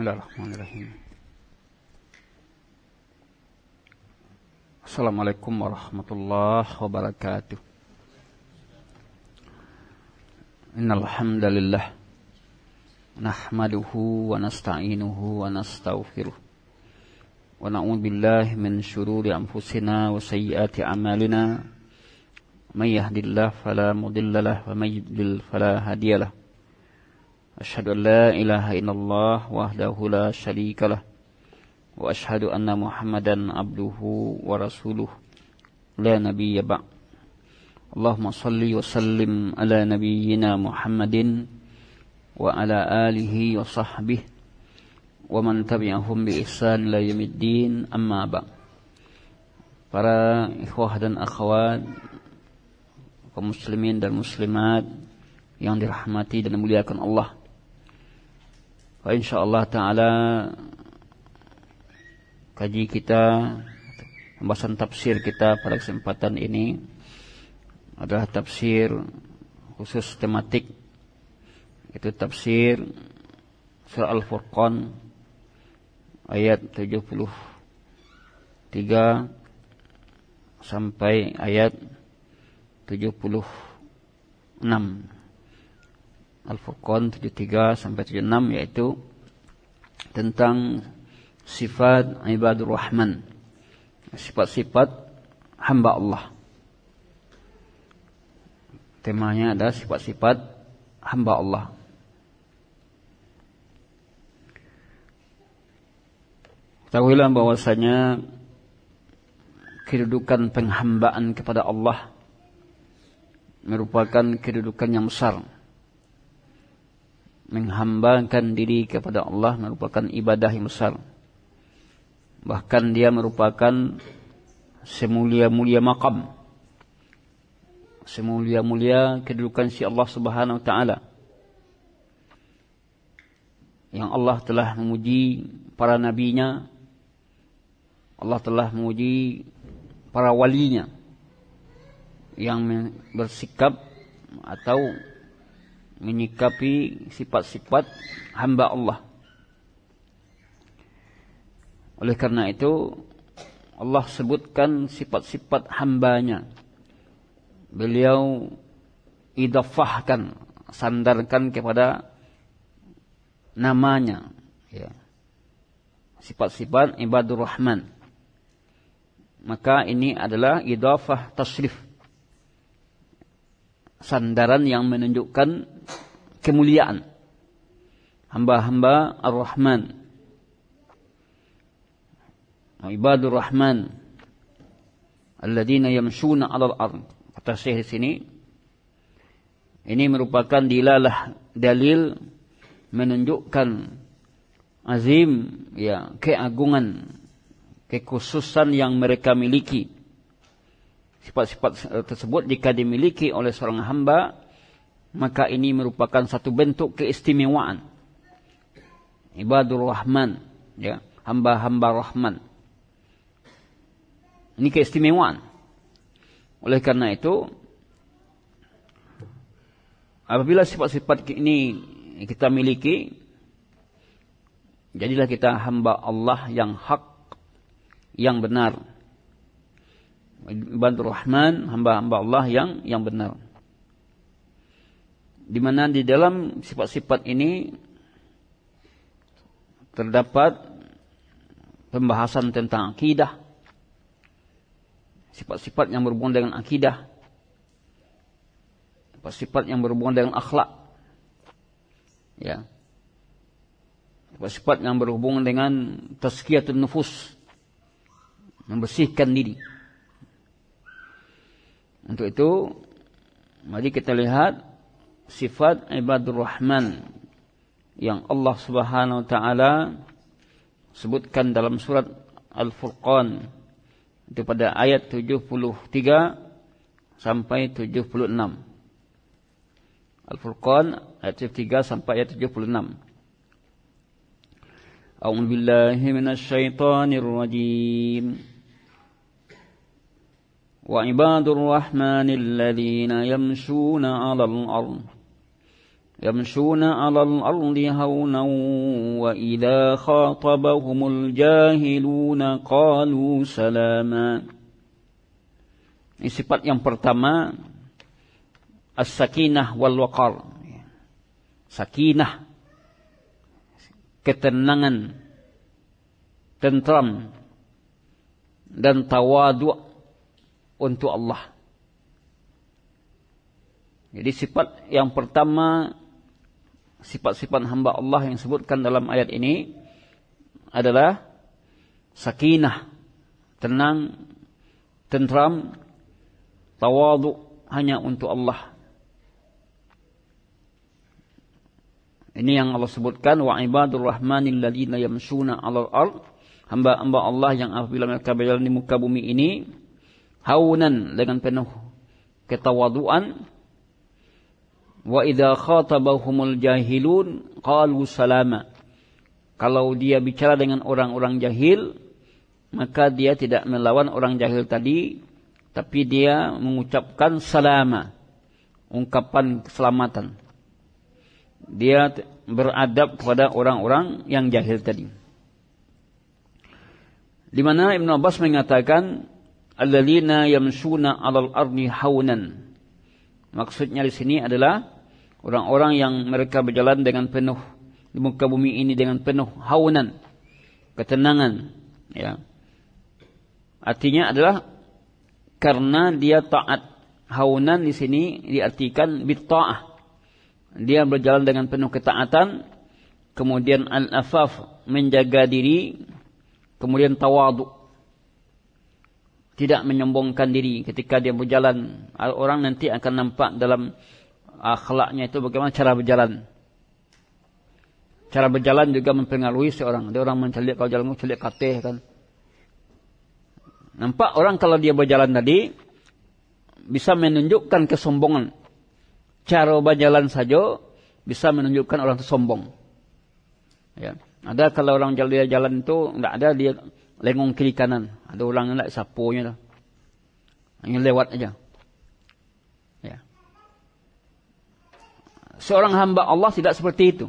بسم الله الرحمن الرحيم السلام عليكم ورحمة الله وبركاته إن الحمد لله نحمده ونستعينه ونستغفره ونعوذ بالله من شرور أنفسنا وسيئات أعمالنا من يهد الله فلا مضل له ومن يضلل فلا هادي له أشهد أن لا إله إلا الله وحده لا شريك له وأشهد أن محمدا عبده ورسوله لا نبي بعد اللهم صل وسلم على نبينا محمد وعلى آله وصحبه ومن تبعهم بإحسان إلى يوم الدين أما بعد para ikhwah dan akhwat kaum muslimin dan muslimat yang dirahmati dan dimuliakan Allah InsyaAllah Ta'ala Kaji kita Pembahasan tafsir kita pada kesempatan ini Adalah tafsir Khusus tematik Itu tafsir Surah Al-Furqan Ayat 73 Sampai ayat 76 Ayat 76 Al-Furqan 73 sampai 76 yaitu tentang sifat ibadur rahman sifat-sifat hamba Allah temanya ada sifat-sifat hamba Allah Tahuilah bahwasanya kedudukan penghambaan kepada Allah merupakan kedudukan yang besar menghambakan diri kepada Allah merupakan ibadah yang besar. Bahkan dia merupakan semulia-mulia makam. Semulia-mulia kedudukan si Allah subhanahu wa ta'ala. Yang Allah telah memuji para nabinya. Allah telah memuji para walinya. Yang bersikap atau menyikapi sifat-sifat hamba Allah. Oleh karena itu Allah sebutkan sifat-sifat hambanya. Beliau idafahkan, sandarkan kepada namanya. Ya. Sifat-sifat ya. ibadur rahman. Maka ini adalah idafah tasrif. Sandaran yang menunjukkan kemuliaan hamba-hamba Ar-Rahman ibadur Rahman alladziina yamshuuna al 'ardh kata syekh di sini ini merupakan dilalah dalil menunjukkan azim ya keagungan kekhususan yang mereka miliki sifat-sifat tersebut jika dimiliki oleh seorang hamba maka ini merupakan satu bentuk keistimewaan ibadur rahman ya hamba-hamba rahman ini keistimewaan oleh karena itu apabila sifat-sifat ini kita miliki jadilah kita hamba Allah yang hak yang benar ibadur rahman hamba-hamba Allah yang yang benar di mana di dalam sifat-sifat ini terdapat pembahasan tentang akidah sifat-sifat yang berhubungan dengan akidah sifat-sifat yang berhubungan dengan akhlak ya sifat-sifat yang berhubungan dengan tazkiyatun nufus membersihkan diri untuk itu mari kita lihat sifat ibadur rahman yang Allah Subhanahu wa taala sebutkan dalam surat Al-Furqan itu pada ayat 73 sampai 76 Al-Furqan ayat 73 sampai ayat 76 A'udzu billahi minasyaitonir rajim Wa ibadur rahmanil ladzina yamshuna 'alal ardh يمشون على الأرض هونا وإذا خاطبهم الجاهلون قالوا سلاما Ini sifat yang pertama As-sakinah wal-waqar Sakinah Ketenangan Tentram Dan tawaduk Untuk Allah Jadi sifat yang pertama sifat-sifat hamba Allah yang disebutkan dalam ayat ini adalah sakinah, tenang, tentram, tawadu hanya untuk Allah. Ini yang Allah sebutkan wa ibadur rahmanil ladzina yamshuna 'alal ardh hamba-hamba Allah yang apabila mereka berjalan di muka bumi ini haunan dengan penuh ketawaduan Wa idza khatabahumul jahilun qalu salama. Kalau dia bicara dengan orang-orang jahil, maka dia tidak melawan orang jahil tadi, tapi dia mengucapkan salama. Ungkapan keselamatan. Dia beradab kepada orang-orang yang jahil tadi. Di mana Ibn Abbas mengatakan, Al-lalina yamsuna alal arni hawnan. Maksudnya di sini adalah orang-orang yang mereka berjalan dengan penuh di muka bumi ini dengan penuh haunan, ketenangan. Ya. Artinya adalah karena dia taat. Haunan di sini diartikan bitta'ah. Dia berjalan dengan penuh ketaatan. Kemudian al-afaf menjaga diri. Kemudian tawaduk tidak menyombongkan diri ketika dia berjalan orang nanti akan nampak dalam ah, akhlaknya itu bagaimana cara berjalan cara berjalan juga mempengaruhi seorang ada orang mencelik kalau jalan mencelik katih kan nampak orang kalau dia berjalan tadi bisa menunjukkan kesombongan cara berjalan saja bisa menunjukkan orang itu sombong ya ada kalau orang jalan jalan itu tidak ada dia lengong kiri kanan. Ada orang nak sapunya lah. Hanya lewat aja. Ya. Seorang hamba Allah tidak seperti itu.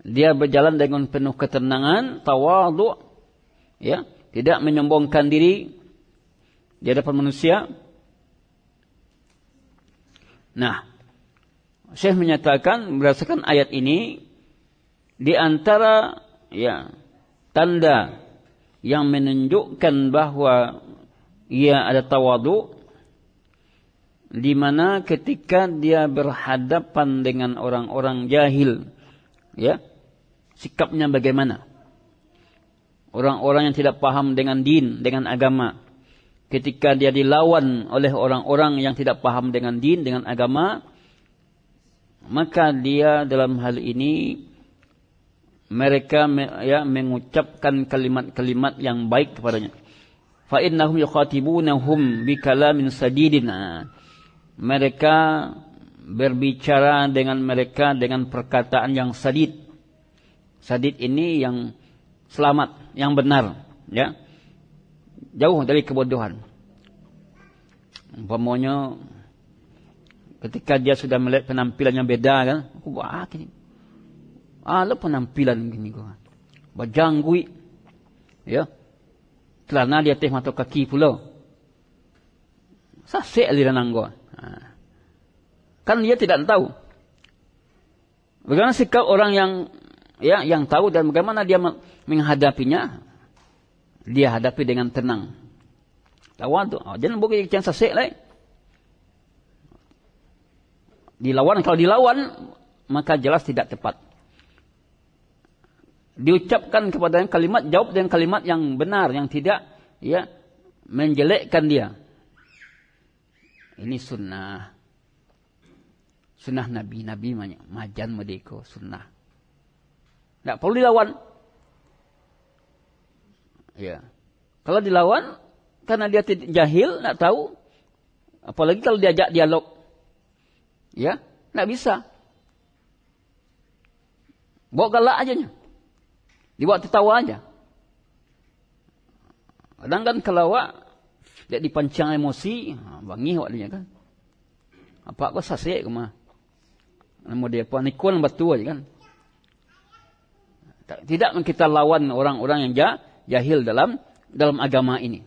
Dia berjalan dengan penuh ketenangan, tawadhu. Ya, tidak menyombongkan diri di hadapan manusia. Nah, Syekh menyatakan berdasarkan ayat ini di antara ya tanda yang menunjukkan bahawa ia ada tawadu di mana ketika dia berhadapan dengan orang-orang jahil ya sikapnya bagaimana orang-orang yang tidak paham dengan din dengan agama ketika dia dilawan oleh orang-orang yang tidak paham dengan din dengan agama maka dia dalam hal ini mereka ya, mengucapkan kalimat-kalimat yang baik kepadanya. Fa innahum yuqatibunahum bi kalamin sadidin. Mereka berbicara dengan mereka dengan perkataan yang sadid. Sadid ini yang selamat, yang benar, ya. Jauh dari kebodohan. Pemonyo ketika dia sudah melihat penampilannya beda kan, aku buat ah, Ala ah, penampilan begini gua. bajangui, Ya. Kelana dia teh mata kaki pula. Sasek aliran anggua. Ha. Kan dia tidak tahu. Bagaimana sikap orang yang ya, yang tahu dan bagaimana dia menghadapinya? Dia hadapi dengan tenang. Lawan tu. Oh, jangan bukit ikan sasek lai. Dilawan. Kalau dilawan, maka jelas tidak tepat diucapkan kepada yang kalimat jawab dengan kalimat yang benar yang tidak ya menjelekkan dia ini sunnah sunnah nabi nabi banyak majan merdeka sunnah Tak perlu dilawan ya kalau dilawan karena dia tidak jahil tidak tahu apalagi kalau diajak dialog ya tidak bisa bawa galak aja nih di waktu tawa aja. Kadang kan kalau awak lihat dipancang emosi, wangi ha, awak dia kan. Apa aku sasik ke mah. Nama dia apa? Nikon batu aja kan. Tidak kita lawan orang-orang yang jahil dalam dalam agama ini.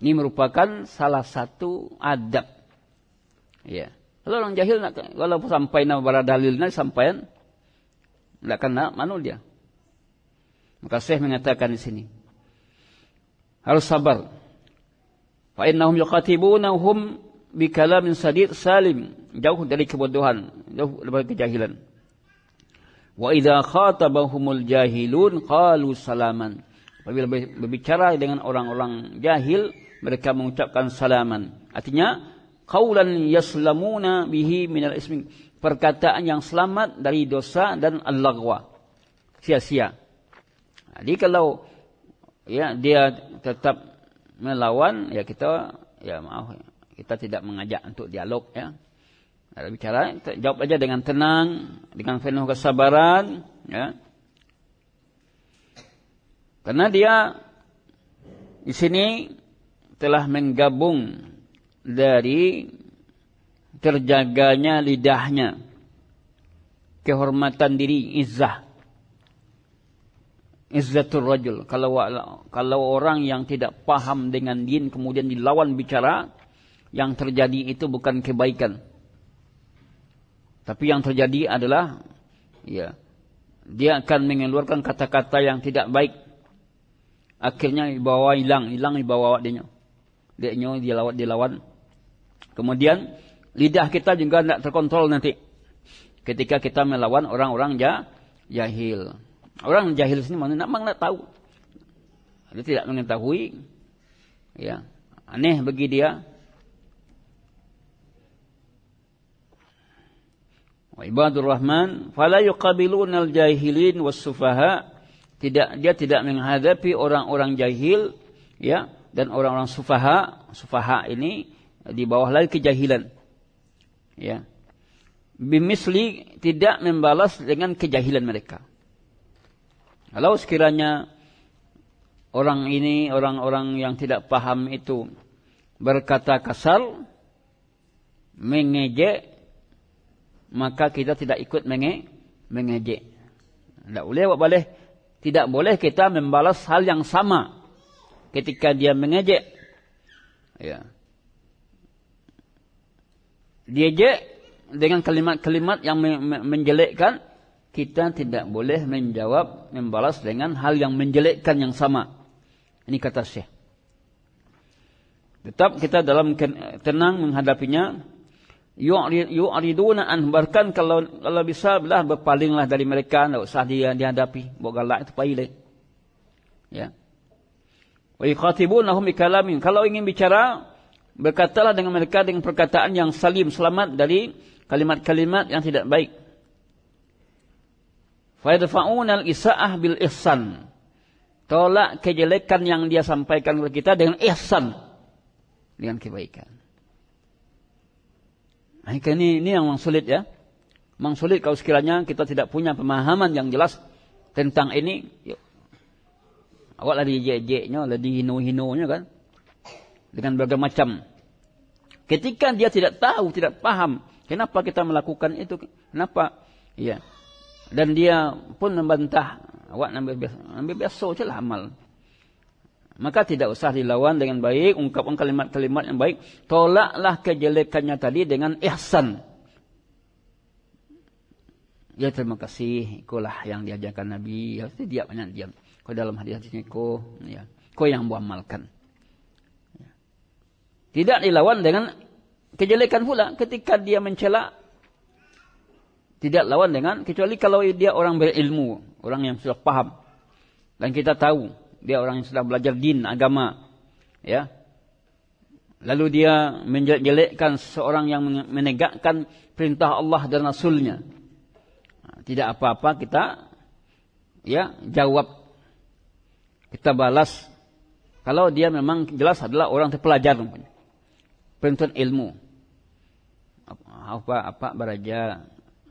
Ini merupakan salah satu adab. Ya. Kalau orang jahil nak kalau sampai nama bara dalilnya sampaian tidak kena mano dia. Maka Syekh mengatakan di sini. Harus sabar. Fa innahum yuqatibunahum bi kalamin sadid salim. Jauh dari kebodohan. Jauh dari kejahilan. Wa idha khatabahumul jahilun qalu salaman. Apabila berbicara dengan orang-orang jahil, mereka mengucapkan salaman. Artinya, qawlan yaslamuna bihi minal ismi. Perkataan yang selamat dari dosa dan al-lagwa. Sia-sia. Jadi kalau ya dia tetap melawan ya kita ya maaf kita tidak mengajak untuk dialog ya. Ada bicara jawab aja dengan tenang dengan penuh kesabaran ya. Karena dia di sini telah menggabung dari terjaganya lidahnya kehormatan diri izah izzatul rajul kalau kalau orang yang tidak paham dengan din kemudian dilawan bicara yang terjadi itu bukan kebaikan tapi yang terjadi adalah ya dia akan mengeluarkan kata-kata yang tidak baik akhirnya dibawa hilang hilang dibawa dia dia nyaw, dia lawat dia lawan. kemudian lidah kita juga tidak terkontrol nanti ketika kita melawan orang-orang jahil -orang Orang jahil sini mana nak nak tahu. Dia tidak mengetahui. Ya. Aneh bagi dia. Wa ibadur rahman fala yuqabilun al-jahilin was-sufaha. Tidak dia tidak menghadapi orang-orang jahil ya dan orang-orang sufaha. Sufaha ini di bawah lagi kejahilan. Ya. Bimisli tidak membalas dengan kejahilan mereka. Kalau sekiranya orang ini, orang-orang yang tidak paham itu berkata kasar, mengejek, maka kita tidak ikut menge mengejek. Tidak boleh, tidak boleh. Tidak boleh kita membalas hal yang sama ketika dia mengejek. Ya. Dia je dengan kalimat-kalimat yang menjelekkan kita tidak boleh menjawab, membalas dengan hal yang menjelekkan yang sama. Ini kata Syekh. Tetap kita dalam tenang menghadapinya. Yu'riduna an bahkan kalau kalau bisa belah berpalinglah dari mereka, tidak usah dia dihadapi. Bukanlah itu payah. Ya. Wa yuqatibunahum bikalamin. Kalau ingin bicara, berkatalah dengan mereka dengan perkataan yang salim, selamat dari kalimat-kalimat yang tidak baik. Fayadfa'un al-isa'ah bil-ihsan. Tolak kejelekan yang dia sampaikan kepada kita dengan ihsan. Dengan kebaikan. Maka ini, ini yang memang sulit ya. Memang sulit kalau sekiranya kita tidak punya pemahaman yang jelas tentang ini. Yuk. Awak lari jejeknya, lari hinu-hinunya kan. Dengan berbagai macam. Ketika dia tidak tahu, tidak paham. Kenapa kita melakukan itu? Kenapa? Ya. Dan dia pun membantah. Awak ambil biasa. Ambil biasa je lah amal. Maka tidak usah dilawan dengan baik. Ungkapkan kalimat-kalimat yang baik. Tolaklah kejelekannya tadi dengan ihsan. Ya terima kasih. Ikulah yang diajarkan Nabi. Ya, dia banyak diam. Kau dalam hadis-hadisnya kau. Ya. Kau yang buamalkan. Ya. Tidak dilawan dengan kejelekan pula. Ketika dia mencela tidak lawan dengan kecuali kalau dia orang berilmu, orang yang sudah paham dan kita tahu dia orang yang sudah belajar din agama, ya. Lalu dia menjelek-jelekkan seorang yang menegakkan perintah Allah dan Rasulnya. Tidak apa-apa kita, ya, jawab kita balas. Kalau dia memang jelas adalah orang terpelajar, penuntut ilmu. Apa-apa beraja,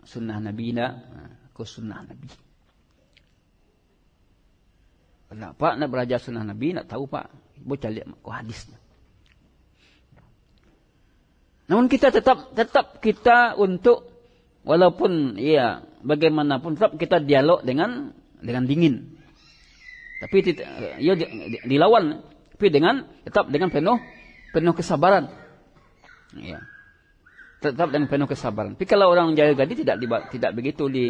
sunnah Nabi nak ha, ko sunnah Nabi. Kenapa nak belajar sunnah Nabi nak tahu pak boleh lihat mak hadisnya. Namun kita tetap tetap kita untuk walaupun ya bagaimanapun tetap kita dialog dengan dengan dingin. Tapi ia ya, dilawan tapi dengan tetap dengan penuh penuh kesabaran. Ya tetap dengan penuh kesabaran. Tapi kalau orang jahil tadi tidak di, tidak begitu di,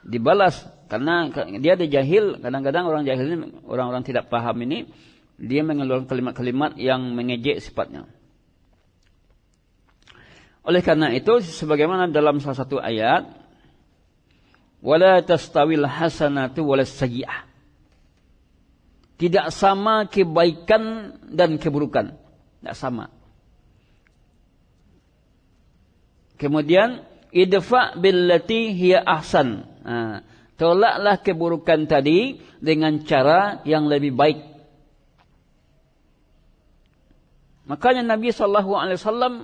dibalas karena dia ada jahil, kadang-kadang orang jahil ini orang-orang tidak paham ini dia mengeluarkan kalimat-kalimat yang mengejek sifatnya. Oleh karena itu sebagaimana dalam salah satu ayat wala tastawil hasanatu wal sayyi'ah. Tidak sama kebaikan dan keburukan. Tidak sama. Kemudian idfa billati hiya ahsan. Ha. Tolaklah keburukan tadi dengan cara yang lebih baik. Makanya Nabi sallallahu alaihi wasallam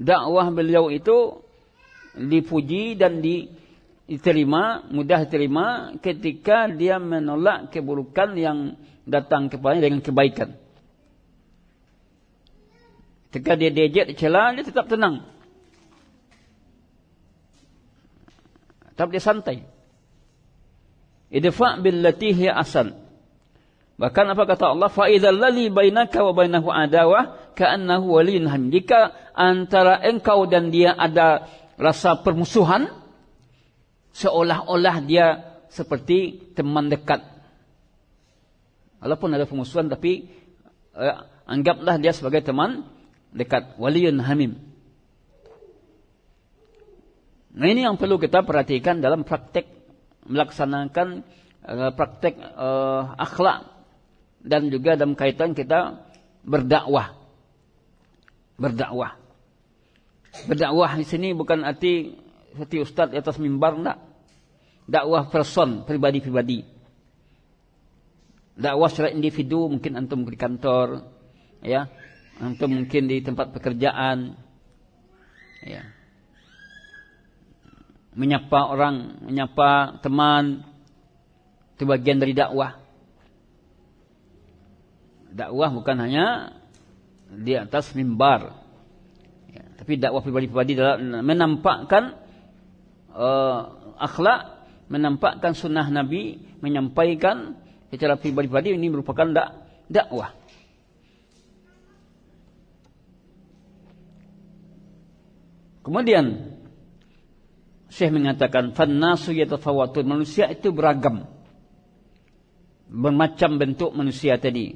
dakwah beliau itu dipuji dan diterima, mudah diterima ketika dia menolak keburukan yang datang kepadanya dengan kebaikan. Ketika dia dejek celah dia tetap tenang. Tapi dia santai. Idfa' bil hiya asan. Bahkan apa kata Allah? Fa idzal ladzi bainaka wa bainahu adawa ka'annahu waliyyun hamim. Jika antara engkau dan dia ada rasa permusuhan seolah-olah dia seperti teman dekat. Walaupun ada permusuhan tapi eh, anggaplah dia sebagai teman dekat waliyun hamim. Nah ini yang perlu kita perhatikan dalam praktek melaksanakan uh, praktek uh, akhlak dan juga dalam kaitan kita berdakwah. Berdakwah. Berdakwah di sini bukan arti seperti ustaz di atas mimbar enggak. Dakwah person, pribadi-pribadi. Dakwah secara individu mungkin antum di kantor ya, antum mungkin di tempat pekerjaan. Ya menyapa orang, menyapa teman itu bagian dari dakwah. Dakwah bukan hanya di atas mimbar. Ya, tapi dakwah pribadi-pribadi adalah menampakkan uh, akhlak, menampakkan sunnah Nabi, menyampaikan secara pribadi-pribadi ini merupakan dak dakwah. Kemudian Syekh mengatakan fannasu yatafawwatun manusia itu beragam bermacam bentuk manusia tadi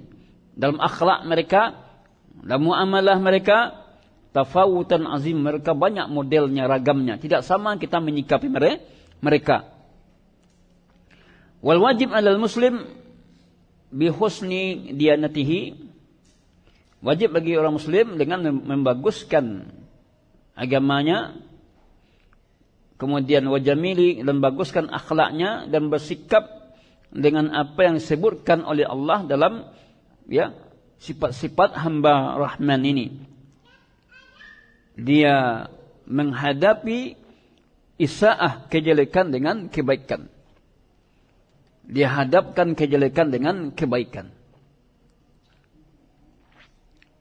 dalam akhlak mereka dalam muamalah mereka tafawutan azim mereka banyak modelnya ragamnya tidak sama kita menyikapi mereka wal wajib alal muslim bi husni dianatihi wajib bagi orang muslim dengan membaguskan agamanya kemudian wajamili dan baguskan akhlaknya dan bersikap dengan apa yang disebutkan oleh Allah dalam ya sifat-sifat hamba Rahman ini. Dia menghadapi isaah kejelekan dengan kebaikan. Dia hadapkan kejelekan dengan kebaikan.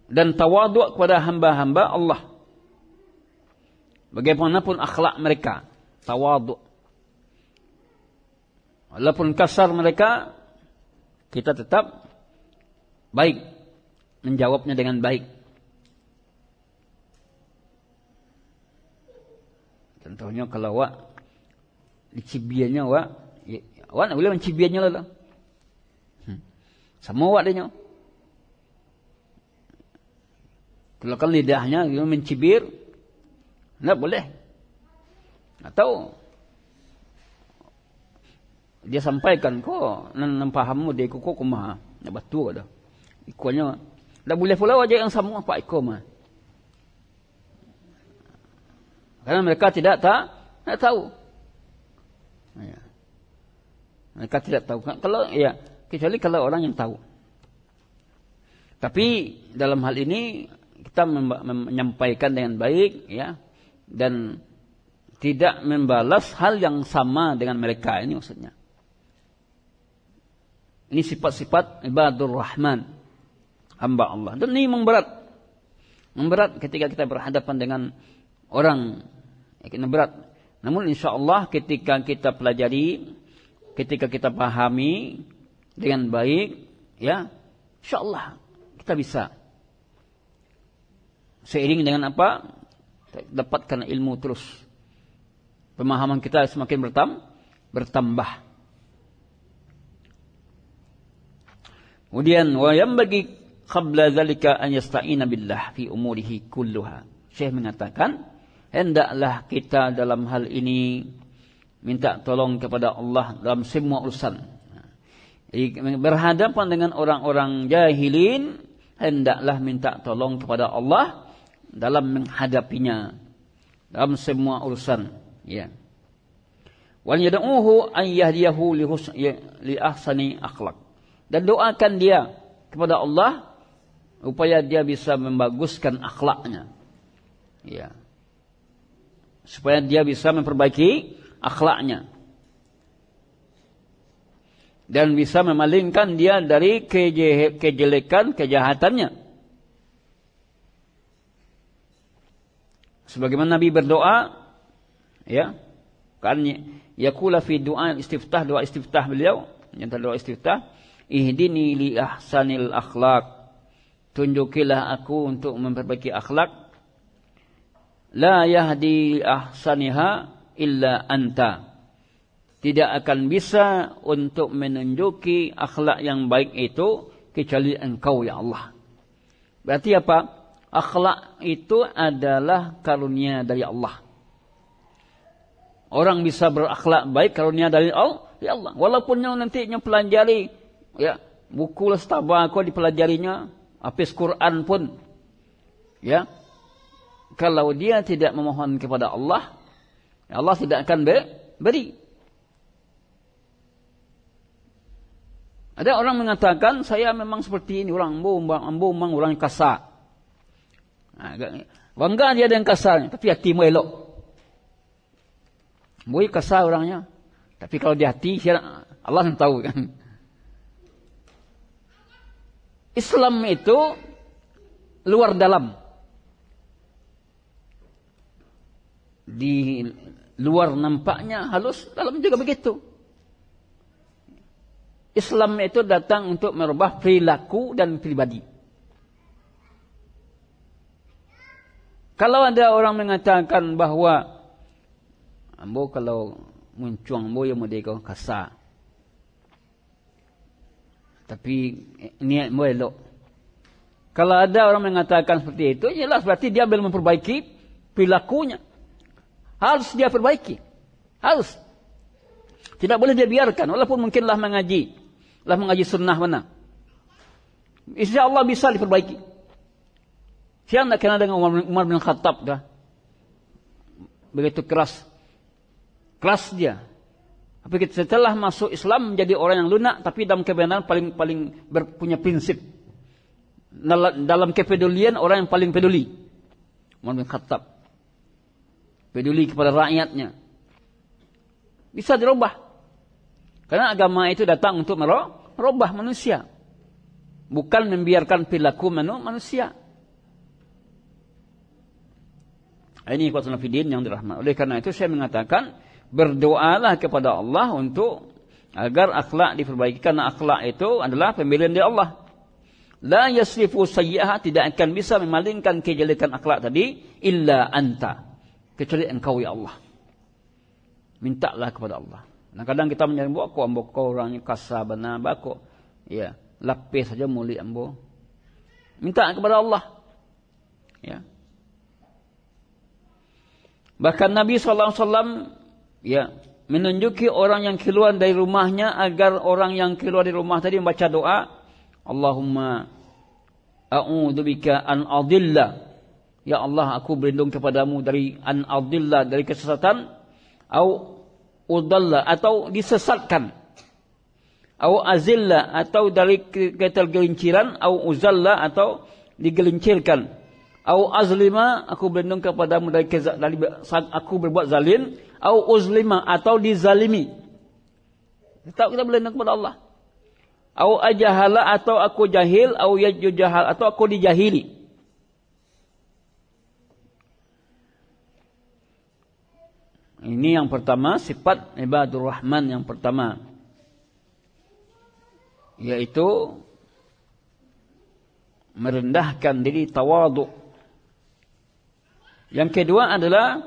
Dan tawaduk kepada hamba-hamba Allah. Bagaimanapun akhlak mereka. Tawadu. Walaupun kasar mereka. Kita tetap. Baik. Menjawabnya dengan baik. Contohnya kalau awak. Dicibianya awak. Ya, awak nak boleh mencibianya lah. Hmm. Sama awak dia. Kalau kan lidahnya. Mencibir. Tidak boleh. Atau dia sampaikan ko nan nampaham mu dia ko ko kumah. Nak batu ko dah. Ikonya tak boleh pula aja yang sama pak ikon mah. Karena mereka tidak tak, tak tahu. Ya. Mereka tidak tahu. Kalau ya kecuali kalau orang yang tahu. Tapi dalam hal ini kita menyampaikan dengan baik, ya, dan tidak membalas hal yang sama dengan mereka ini maksudnya. Ini sifat-sifat ibadur rahman hamba Allah. Dan ini memberat. Memberat ketika kita berhadapan dengan orang yang berat. Namun insyaAllah ketika kita pelajari, ketika kita pahami dengan baik, ya insyaAllah kita bisa. Seiring dengan apa? dapatkan ilmu terus. Pemahaman kita semakin bertam, bertambah. Kemudian wa yang bagi qabla zalika an yasta'ina billah fi umurihi kulluha. Syekh mengatakan hendaklah kita dalam hal ini minta tolong kepada Allah dalam semua urusan. Berhadapan dengan orang-orang jahilin hendaklah minta tolong kepada Allah dalam menghadapinya dalam semua urusan ya wal yad'uhu an yahdiyahu li ya, ahsani akhlaq dan doakan dia kepada Allah supaya dia bisa membaguskan akhlaknya ya supaya dia bisa memperbaiki akhlaknya dan bisa memalingkan dia dari kejelekan kejahatannya sebagaimana Nabi berdoa ya kan yaqula fi doa istiftah doa istiftah beliau yang doa istiftah ihdini li ahsanil akhlak tunjukilah aku untuk memperbaiki akhlak la yahdi ahsaniha illa anta tidak akan bisa untuk menunjuki akhlak yang baik itu kecuali engkau ya Allah berarti apa akhlak itu adalah karunia dari Allah. Orang bisa berakhlak baik karunia dari Allah. Ya Walaupun yang nantinya pelajari ya, buku lestabah aku dipelajarinya, habis Quran pun ya. Kalau dia tidak memohon kepada Allah, ya Allah tidak akan beri. Ada orang mengatakan saya memang seperti ini orang bumbang, bumbang, orang kasar. Ha, Bangga dia dengan kasar, Tapi hati mu elok. Mui kasar orangnya. Tapi kalau dia hati, Allah yang tahu kan. Islam itu luar dalam. Di luar nampaknya halus, dalam juga begitu. Islam itu datang untuk merubah perilaku dan pribadi. Kalau ada orang mengatakan bahawa ambo kalau muncuang ambo yang merdeka kasar. Tapi eh, niat mu elok. Kalau ada orang mengatakan seperti itu, jelas berarti dia belum memperbaiki perilakunya. Harus dia perbaiki. Harus. Tidak boleh dia biarkan. Walaupun mungkinlah mengaji. Lah mengaji sunnah mana. Insya Allah bisa diperbaiki. Siapa nak kenal dengan Umar, Umar bin Khattab dah? Begitu keras. Keras dia. Tapi setelah masuk Islam menjadi orang yang lunak tapi dalam kebenaran paling paling berpunya prinsip. Dalam kepedulian orang yang paling peduli. Umar bin Khattab. Peduli kepada rakyatnya. Bisa dirubah. Karena agama itu datang untuk merubah manusia. Bukan membiarkan perilaku manusia. Ini kuatul nafidin yang dirahmat. Oleh karena itu saya mengatakan berdoalah kepada Allah untuk agar akhlak diperbaiki. Karena akhlak itu adalah pemilihan dari Allah. La yasrifu sayyaha tidak akan bisa memalingkan kejelekan akhlak tadi illa anta. Kecuali engkau ya Allah. Mintalah kepada Allah. Nah, kadang kita menyerang buah kau, ambo kau orangnya kasar benar bako. Ya, lapis saja mulia ambo. Minta kepada Allah. Ya. Bahkan Nabi SAW ya, menunjuki orang yang keluar dari rumahnya agar orang yang keluar dari rumah tadi membaca doa. Allahumma a'udhubika an'adillah. Ya Allah, aku berlindung kepadamu dari an'adillah, dari kesesatan. Au udallah, atau disesatkan. Au azillah, atau dari ketergelinciran. Au uzallah, atau digelincirkan au azlima aku berlindung kepadamu dari dari aku berbuat zalim au uzlima atau dizalimi tetap kita berlindung kepada Allah au ajahala atau aku jahil au yajju jahal atau aku dijahili Ini yang pertama sifat ibadur rahman yang pertama yaitu merendahkan diri tawaduk yang kedua adalah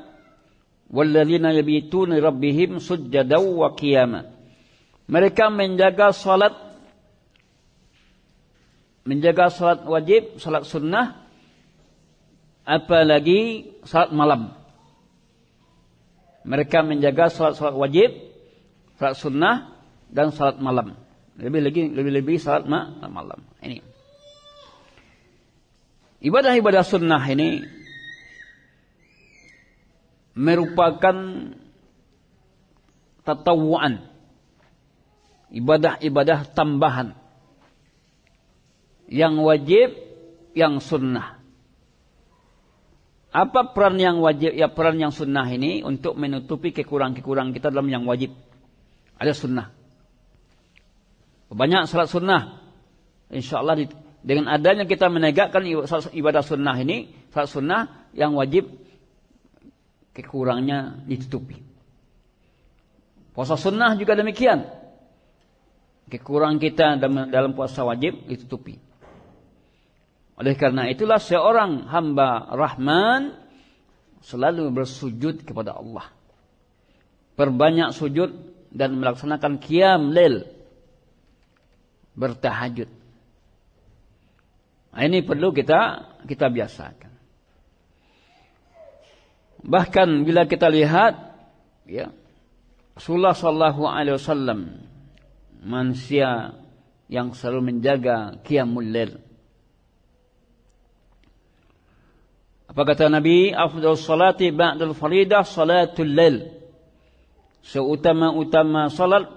walladzina yabituna rabbihim sujadaw wa qiyama. Mereka menjaga salat menjaga salat wajib, salat sunnah apalagi salat malam. Mereka menjaga salat-salat wajib, salat sunnah dan salat malam. Lebih lagi lebih-lebih salat malam. Ini. Ibadah-ibadah sunnah ini merupakan tatawuan ibadah-ibadah tambahan yang wajib yang sunnah apa peran yang wajib ya peran yang sunnah ini untuk menutupi kekurangan-kekurangan kita dalam yang wajib ada sunnah banyak salat sunnah insyaallah dengan adanya kita menegakkan ibadah sunnah ini salat sunnah yang wajib kekurangnya ditutupi. Puasa sunnah juga demikian. Kekurangan kita dalam puasa wajib ditutupi. Oleh karena itulah seorang hamba Rahman selalu bersujud kepada Allah. Perbanyak sujud dan melaksanakan qiyam lil bertahajud. Ini perlu kita kita biasakan. Bahkan bila kita lihat ya Rasulullah sallallahu alaihi wasallam manusia yang selalu menjaga qiyamul lail. Apa kata Nabi? Afdhal salati ba'dal faridah salatul lail. Seutama-utama salat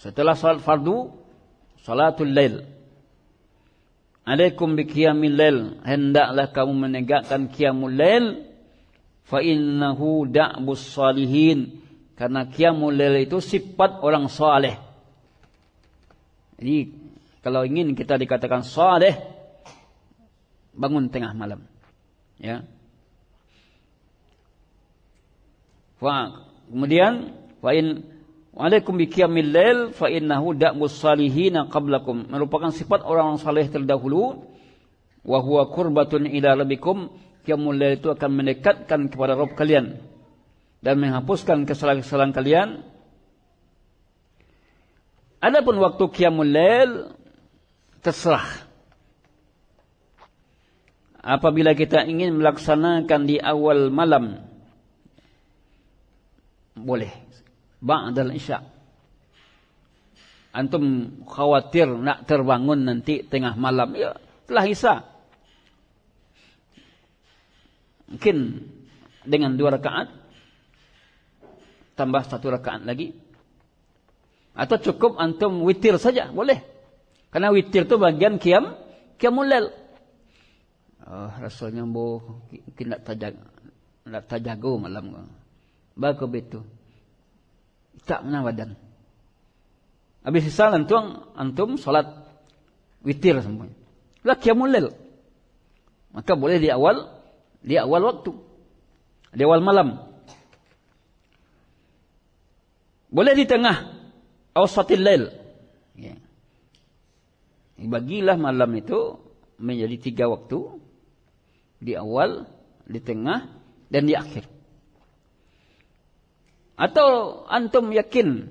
setelah salat fardu salatul lail. Alaikum biqiyamil lail. Hendaklah kamu menegakkan qiyamul lail fa innahu da'bus salihin karena qiyamul lail itu sifat orang saleh jadi kalau ingin kita dikatakan saleh bangun tengah malam ya fa kemudian fa in walakum biqiyamil lail fa innahu da'bus salihin qablakum merupakan sifat orang-orang saleh terdahulu wa huwa qurbatun ila rabbikum yang mulia itu akan mendekatkan kepada Rabb kalian dan menghapuskan kesalahan-kesalahan kalian. Adapun waktu qiyamul lail terserah. Apabila kita ingin melaksanakan di awal malam boleh ba'dal isya. Antum khawatir nak terbangun nanti tengah malam ya telah isya mungkin dengan dua rakaat tambah satu rakaat lagi atau cukup antum witir saja boleh karena witir itu bagian kiam kiamul lail oh, ah, rasanya bo kita nak tajak nak tajago malam baku betul tak mengenal badan. Habis sisa antum, antum solat witir semuanya. Lah kiamulil. Maka boleh di awal di awal waktu di awal malam boleh di tengah awsatil lail ya. bagilah malam itu menjadi tiga waktu di awal di tengah dan di akhir atau antum yakin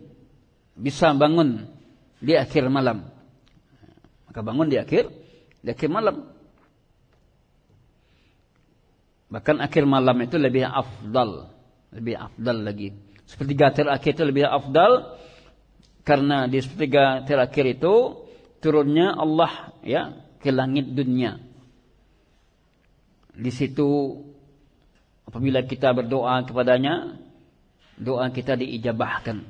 bisa bangun di akhir malam maka bangun di akhir di akhir malam Bahkan akhir malam itu lebih afdal. Lebih afdal lagi. Seperti gater akhir itu lebih afdal. Karena di seperti gater akhir itu turunnya Allah ya ke langit dunia. Di situ apabila kita berdoa kepadanya, doa kita diijabahkan.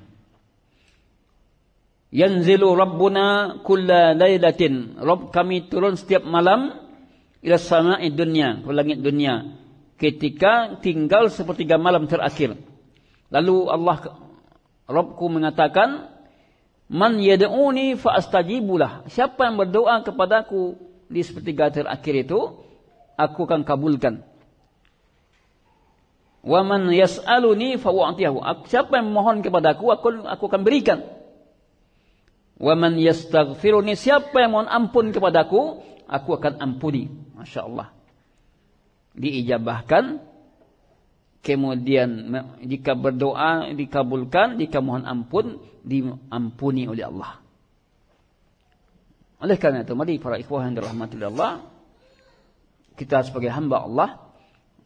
Yanzilu Rabbuna kulla laylatin. Rabb kami turun setiap malam ila sama'i dunia, ke langit dunia ketika tinggal sepertiga malam terakhir. Lalu Allah Rabbku mengatakan, Man yada'uni fa'astajibulah. Siapa yang berdoa kepada kepadaku di sepertiga terakhir itu, aku akan kabulkan. Wa man yas'aluni fa'u'atihahu. Siapa yang mohon kepada aku, aku akan berikan. Wa man yastaghfiruni. Siapa yang mohon ampun kepada kepadaku, aku akan ampuni. Masya Allah diijabahkan. Kemudian jika berdoa dikabulkan, jika mohon ampun, diampuni oleh Allah. Oleh kerana itu, mari para ikhwah yang dirahmati Allah. Kita sebagai hamba Allah,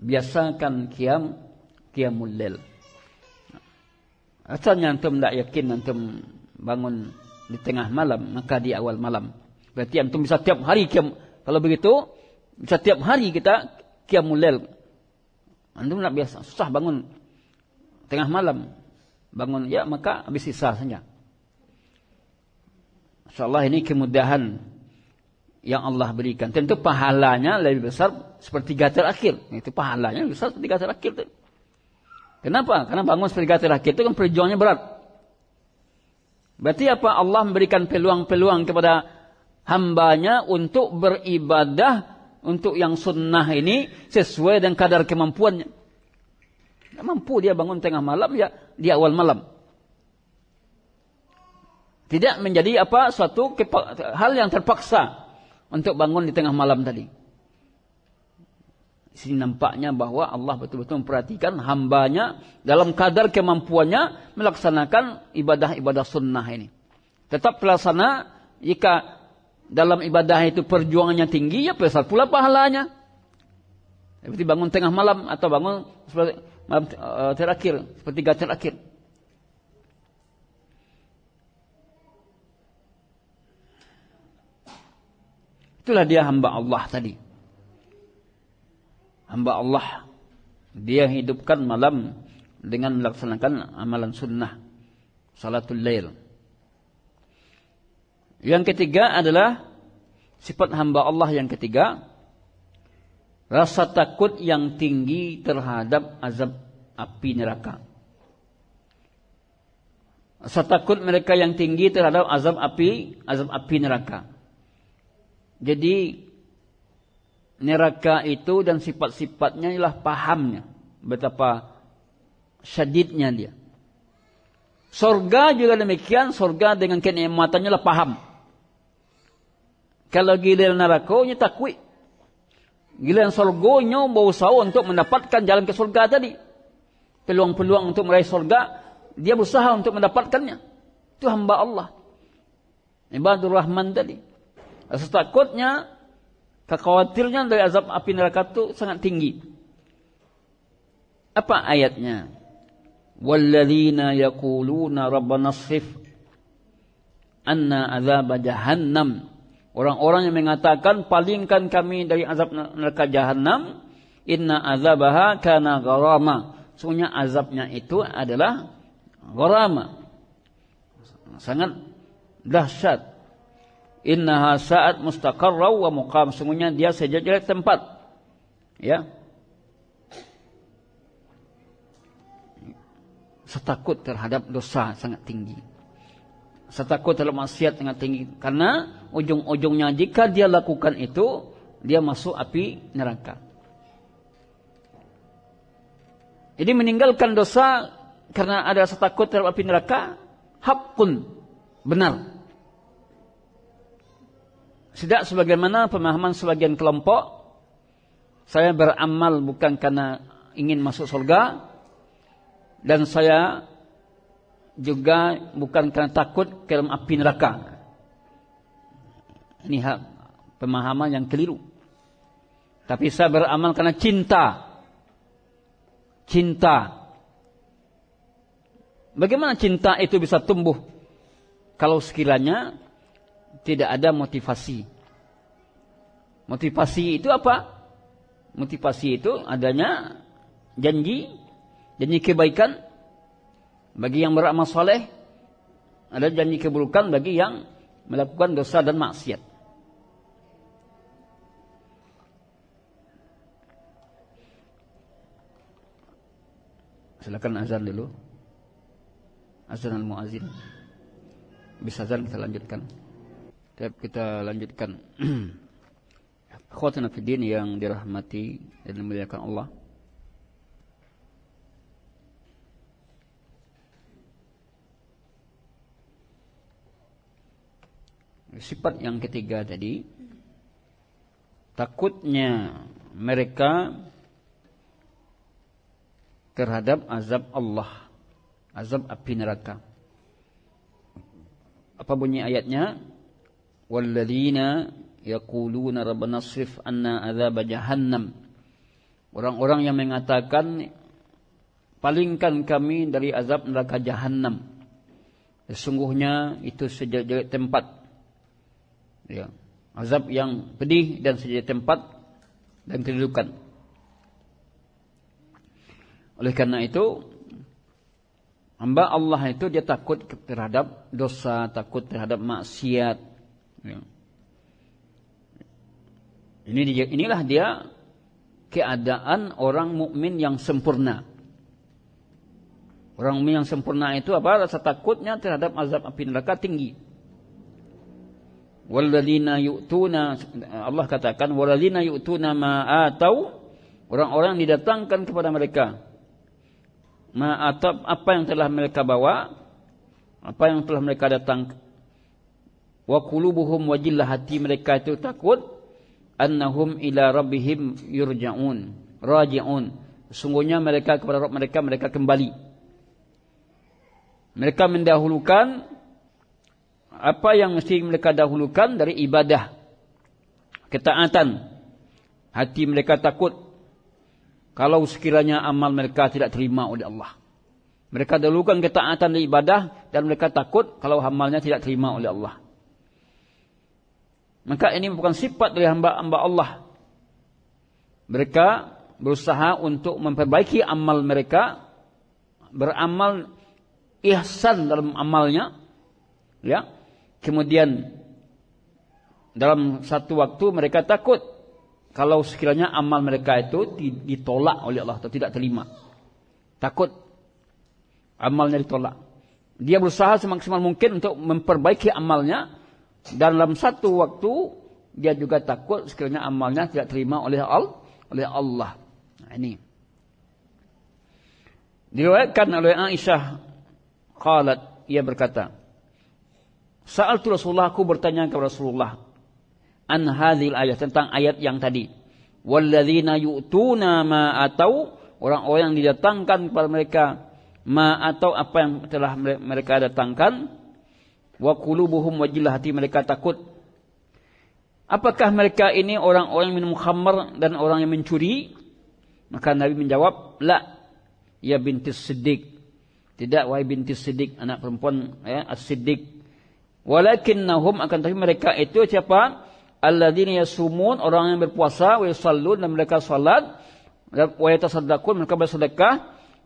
biasakan kiam, kiamul lel. Asalnya antum tak yakin antum bangun di tengah malam, maka di awal malam. Berarti antum bisa tiap hari kiam. Kalau begitu, bisa tiap hari kita Qiyamulail. Antum nak biasa, susah bangun. Tengah malam. Bangun, ya maka habis sisa saja. InsyaAllah ini kemudahan yang Allah berikan. Tentu pahalanya lebih besar seperti gater akhir. Itu pahalanya lebih besar seperti gater akhir. Itu. Kenapa? Karena bangun seperti gater akhir itu kan perjuangannya berat. Berarti apa? Allah memberikan peluang-peluang kepada hambanya untuk beribadah untuk yang sunnah ini sesuai dengan kadar kemampuannya. Tak mampu dia bangun tengah malam ya di awal malam. Tidak menjadi apa suatu hal yang terpaksa untuk bangun di tengah malam tadi. Di sini nampaknya bahwa Allah betul-betul memperhatikan hambanya dalam kadar kemampuannya melaksanakan ibadah-ibadah sunnah ini. Tetap pelaksana jika dalam ibadah itu perjuangannya tinggi, ya besar pula pahalanya. Seperti bangun tengah malam atau bangun malam eh, terakhir, seperti gajah terakhir. Itulah dia hamba Allah tadi. Hamba Allah. Dia hidupkan malam dengan melaksanakan amalan sunnah. Salatul Lail. Salatul Lail. Yang ketiga adalah sifat hamba Allah yang ketiga. Rasa takut yang tinggi terhadap azab api neraka. Rasa takut mereka yang tinggi terhadap azab api, azab api neraka. Jadi neraka itu dan sifat-sifatnya ialah pahamnya betapa syadidnya dia. Surga juga demikian, Surga dengan kenikmatannya lah paham. Kalau giliran neraka, dia takwik. Giliran surga, dia berusaha untuk mendapatkan jalan ke surga tadi. Peluang-peluang untuk meraih surga, dia berusaha untuk mendapatkannya. Itu hamba Allah. Ibadur Rahman tadi. Rasa takutnya, kekhawatirnya dari azab api neraka itu sangat tinggi. Apa ayatnya? Walladzina yakuluna rabbana sif anna azab jahannam. Jahannam. Orang-orang yang mengatakan palingkan kami dari azab neraka jahanam. Inna azabaha kana gharama. Sebenarnya azabnya itu adalah gharama. Sangat dahsyat. Inna saat mustaqarraw wa muqam. Sebenarnya dia sejajar tempat. Ya. Setakut terhadap dosa sangat tinggi. Saya takut dalam maksiat dengan tinggi. Karena ujung-ujungnya jika dia lakukan itu, dia masuk api neraka. Jadi meninggalkan dosa karena ada rasa takut terhadap api neraka, hakun benar. Tidak sebagaimana pemahaman sebagian kelompok, saya beramal bukan karena ingin masuk surga dan saya juga bukan kerana takut ke dalam api neraka. Ini hak pemahaman yang keliru. Tapi saya beramal kerana cinta. Cinta. Bagaimana cinta itu bisa tumbuh kalau sekiranya tidak ada motivasi. Motivasi itu apa? Motivasi itu adanya janji, janji kebaikan, bagi yang beramal soleh ada janji keburukan bagi yang melakukan dosa dan maksiat. Silakan azan dulu. Azan al-muazin. Bisa azan kita lanjutkan. Tiap kita lanjutkan. Khotana yang dirahmati dan dimuliakan Allah. sifat yang ketiga tadi takutnya mereka terhadap azab Allah azab api neraka apa bunyi ayatnya walladzina yaquluna rabbana shrif anna azab jahannam orang-orang yang mengatakan palingkan kami dari azab neraka jahannam sesungguhnya itu sejelek tempat ya. Azab yang pedih dan sejati tempat dan kedudukan. Oleh karena itu, hamba Allah itu dia takut terhadap dosa, takut terhadap maksiat. Ya. Ini dia, inilah dia keadaan orang mukmin yang sempurna. Orang mukmin yang sempurna itu apa? Rasa takutnya terhadap azab api neraka tinggi. Walladina yu'tuna Allah katakan walladina yu'tuna ma atau orang-orang didatangkan kepada mereka ma atau apa yang telah mereka bawa apa yang telah mereka datang wa qulubuhum wajillah hati mereka itu takut annahum ila rabbihim yurja'un raji'un sungguhnya mereka kepada rob mereka mereka kembali mereka mendahulukan apa yang mesti mereka dahulukan dari ibadah ketaatan hati mereka takut kalau sekiranya amal mereka tidak terima oleh Allah mereka dahulukan ketaatan dari ibadah dan mereka takut kalau amalnya tidak terima oleh Allah maka ini bukan sifat dari hamba-hamba Allah mereka berusaha untuk memperbaiki amal mereka beramal ihsan dalam amalnya ya Kemudian dalam satu waktu mereka takut kalau sekiranya amal mereka itu ditolak oleh Allah atau tidak terima. Takut amalnya ditolak. Dia berusaha semaksimal mungkin untuk memperbaiki amalnya dan dalam satu waktu dia juga takut sekiranya amalnya tidak terima oleh Allah oleh Allah. Nah, ini. Diriwayatkan oleh Aisyah qalat ia berkata, Sa'altu Rasulullah aku bertanya kepada Rasulullah an hadhil ayat tentang ayat yang tadi. Walladzina yu'tuna ma atau orang-orang yang didatangkan kepada mereka ma atau apa yang telah mereka datangkan wa qulubuhum wajilah hati mereka takut. Apakah mereka ini orang-orang minum khamar dan orang yang mencuri? Maka Nabi menjawab, "La, ya binti Siddiq." Tidak wahai binti Siddiq, anak perempuan ya, As-Siddiq. Walakinnahum akan tapi mereka itu siapa? Alladzina yasumun orang yang berpuasa wa yusallun dan mereka salat wa yatasaddaqun mereka bersedekah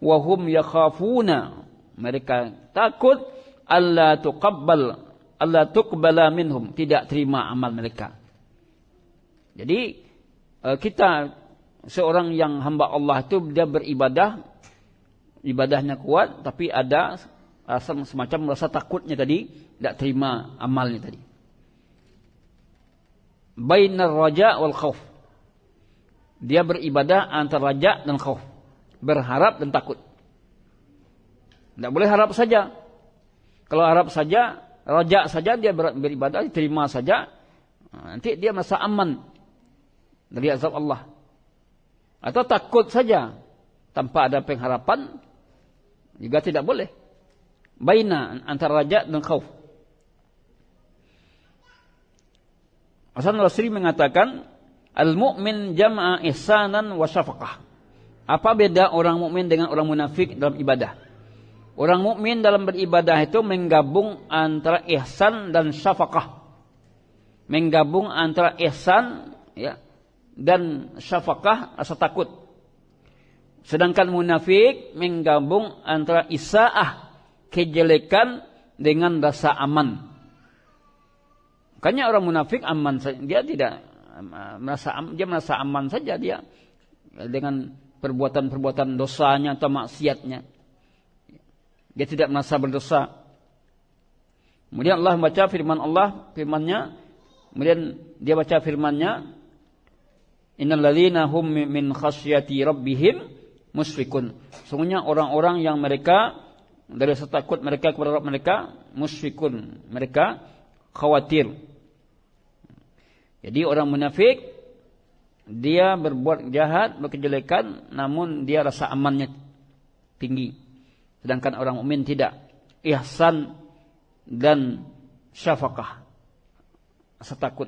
wa hum yakhafuna mereka takut Allah tuqabbal Allah tuqbala minhum tidak terima amal mereka. Jadi eh, kita seorang yang hamba Allah itu dia beribadah ibadahnya kuat tapi ada rasa semacam rasa takutnya tadi tidak terima amalnya tadi bainar raja wal Khaf, dia beribadah antara raja dan Khaf, berharap dan takut tidak boleh harap saja kalau harap saja raja saja dia beribadah terima saja nanti dia merasa aman dari azab Allah atau takut saja tanpa ada pengharapan juga tidak boleh baina antara raja dan khauf. Hasan al-Basri mengatakan, Al-mu'min jama'a ihsanan wa syafaqah. Apa beda orang mukmin dengan orang munafik dalam ibadah? Orang mukmin dalam beribadah itu menggabung antara ihsan dan syafaqah. Menggabung antara ihsan ya, dan syafaqah rasa takut. Sedangkan munafik menggabung antara isa'ah kejelekan dengan rasa aman. Makanya orang munafik aman saja, dia tidak merasa dia merasa aman saja dia dengan perbuatan-perbuatan dosanya atau maksiatnya. Dia tidak merasa berdosa. Kemudian Allah baca firman Allah, firmannya. Kemudian dia baca firmannya. Innalladzina hum min khasyati rabbihim musyrikun. Sungguhnya orang-orang yang mereka dari rasa takut mereka kepada Rabb mereka musyrikun mereka khawatir jadi orang munafik dia berbuat jahat berkejelekan namun dia rasa amannya tinggi sedangkan orang mukmin tidak ihsan dan syafaqah rasa takut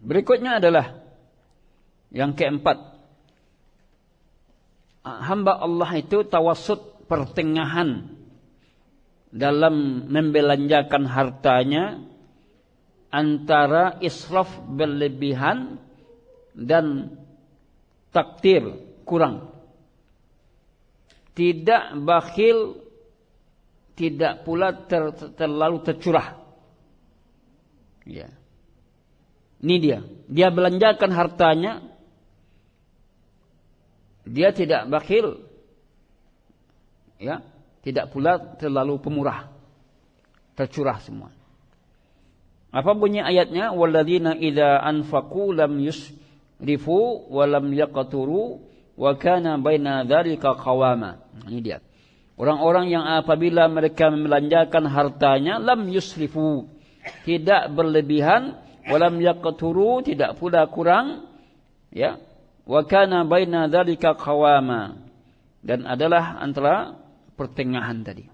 berikutnya adalah yang keempat Ah, hamba Allah itu tawasud pertengahan dalam membelanjakan hartanya antara israf berlebihan dan takdir kurang. Tidak bakhil, tidak pula ter terlalu tercurah. Ya. Ini dia. Dia belanjakan hartanya dia tidak bakhil. Ya, tidak pula terlalu pemurah. Tercurah semua. Apa bunyi ayatnya? Walladzina idza anfaqu lam yusrifu wa lam yaqturu wa kana baina dzalika qawama. Ini dia. Orang-orang yang apabila mereka melanjakan hartanya lam yusrifu tidak berlebihan, walam yaqturu tidak pula kurang, ya, wa kana baina dhalika qawama dan adalah antara pertengahan tadi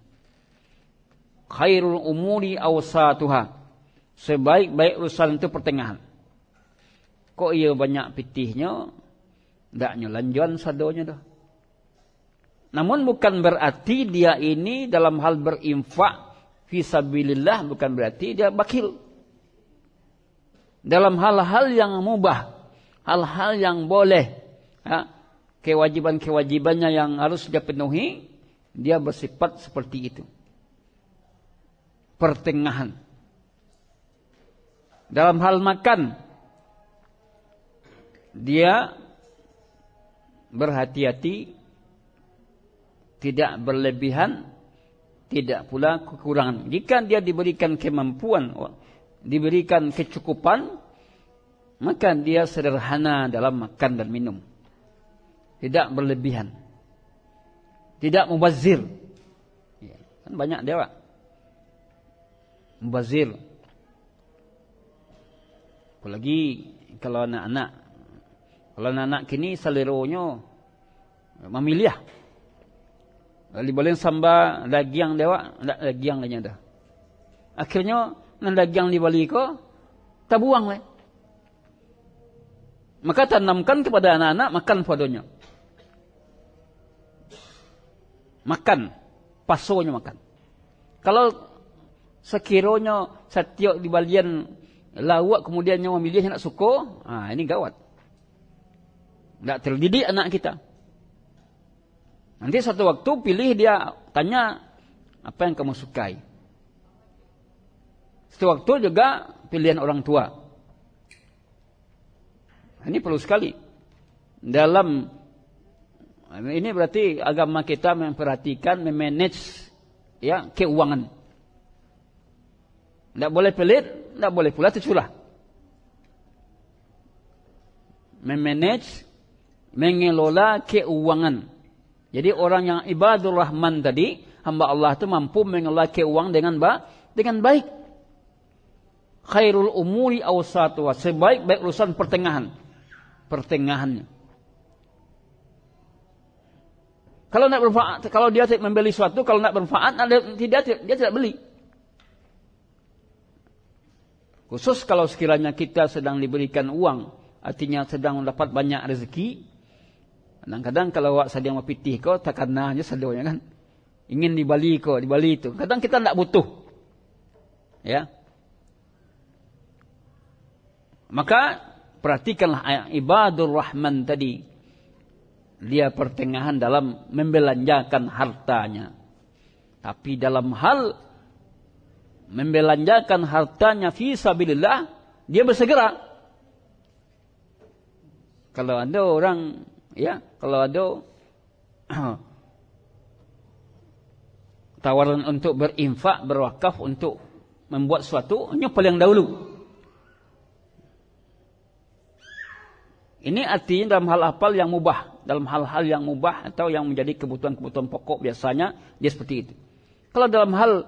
khairul umuri awsatuha sebaik-baik urusan itu pertengahan kok ia banyak pitihnya tak nyelanjuan sadonya dah namun bukan berarti dia ini dalam hal berinfak fi fisabilillah bukan berarti dia bakil dalam hal-hal yang mubah hal-hal yang boleh, ya, kewajiban-kewajibannya yang harus dia penuhi, dia bersifat seperti itu. Pertengahan. Dalam hal makan, dia berhati-hati, tidak berlebihan, tidak pula kekurangan. Jika dia diberikan kemampuan, diberikan kecukupan, maka dia sederhana dalam makan dan minum. Tidak berlebihan. Tidak mubazir. Ya, kan banyak dewa. Mubazir. Apalagi kalau anak-anak. Kalau anak-anak kini seleronya memilih. Lalu boleh sambal lagi yang dewa, lagi yang lainnya dah. Akhirnya, nanda yang dibalik ko, tak buang lah. Maka tanamkan kepada anak-anak makan fadonya. Makan. Pasonya makan. Kalau sekiranya setiap di balian lawak kemudian nyawa milih yang nak suka, ha, ini gawat. Tak terdidik anak kita. Nanti satu waktu pilih dia tanya apa yang kamu sukai. Satu waktu juga pilihan orang tua. Ini perlu sekali. Dalam ini berarti agama kita memperhatikan, memanage ya keuangan. Tak boleh pelit, tak boleh pula tercurah. Memanage, mengelola keuangan. Jadi orang yang ibadur rahman tadi, hamba Allah itu mampu mengelola keuangan dengan ba dengan baik. Khairul umuri awsatuwa. Sebaik-baik urusan pertengahan pertengahannya. Kalau nak bermanfaat, kalau dia tidak membeli sesuatu, kalau nak bermanfaat, dia tidak dia tidak beli. Khusus kalau sekiranya kita sedang diberikan uang, artinya sedang mendapat banyak rezeki. Kadang-kadang kalau awak sedang mempiti kau, takkan hanya sedangnya kan. Ingin dibali kau, dibali itu. Kadang kita tidak butuh. Ya. Maka perhatikanlah ayat eh, ibadur rahman tadi. Dia pertengahan dalam membelanjakan hartanya. Tapi dalam hal membelanjakan hartanya fi fisabilillah, dia bersegera. Kalau ada orang, ya, kalau ada tawaran untuk berinfak, berwakaf untuk membuat suatu, nyopal yang dahulu. Ini artinya dalam hal hal yang mubah. Dalam hal-hal yang mubah atau yang menjadi kebutuhan-kebutuhan pokok biasanya dia seperti itu. Kalau dalam hal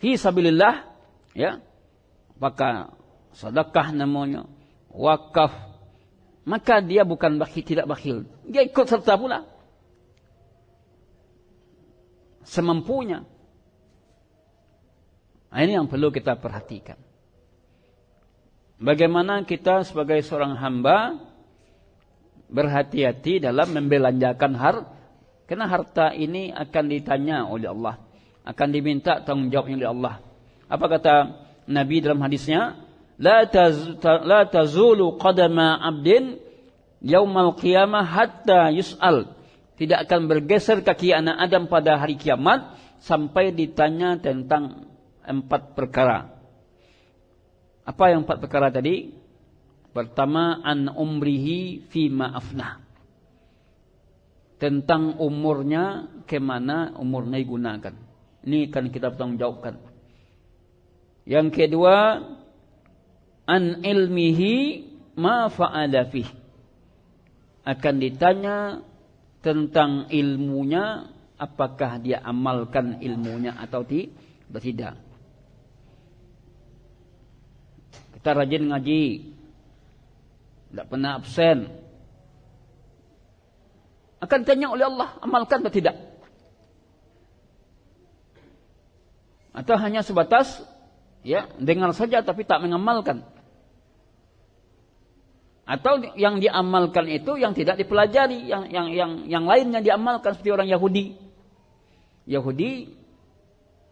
fi sabilillah, ya, maka sedekah namanya, wakaf, maka dia bukan bakhil, tidak bakhil. Dia ikut serta pula. Semampunya. Nah, ini yang perlu kita perhatikan. Bagaimana kita sebagai seorang hamba, berhati-hati dalam membelanjakan harta. Kerana harta ini akan ditanya oleh Allah. Akan diminta tanggungjawab oleh Allah. Apa kata Nabi dalam hadisnya? La tazulu qadama abdin yawmal qiyamah hatta yus'al. Tidak akan bergeser kaki anak Adam pada hari kiamat sampai ditanya tentang empat perkara. Apa yang empat perkara tadi? Pertama an umrihi fi afna Tentang umurnya ke mana umurnya digunakan. Ini akan kita bertanggungjawabkan. Yang kedua an ilmihi ma fa'ala fihi. Akan ditanya tentang ilmunya apakah dia amalkan ilmunya atau tidak. Kita rajin ngaji tidak pernah absen. Akan tanya oleh Allah, amalkan atau tidak? Atau hanya sebatas, ya, dengar saja tapi tak mengamalkan. Atau yang diamalkan itu yang tidak dipelajari, yang yang yang yang lainnya diamalkan seperti orang Yahudi. Yahudi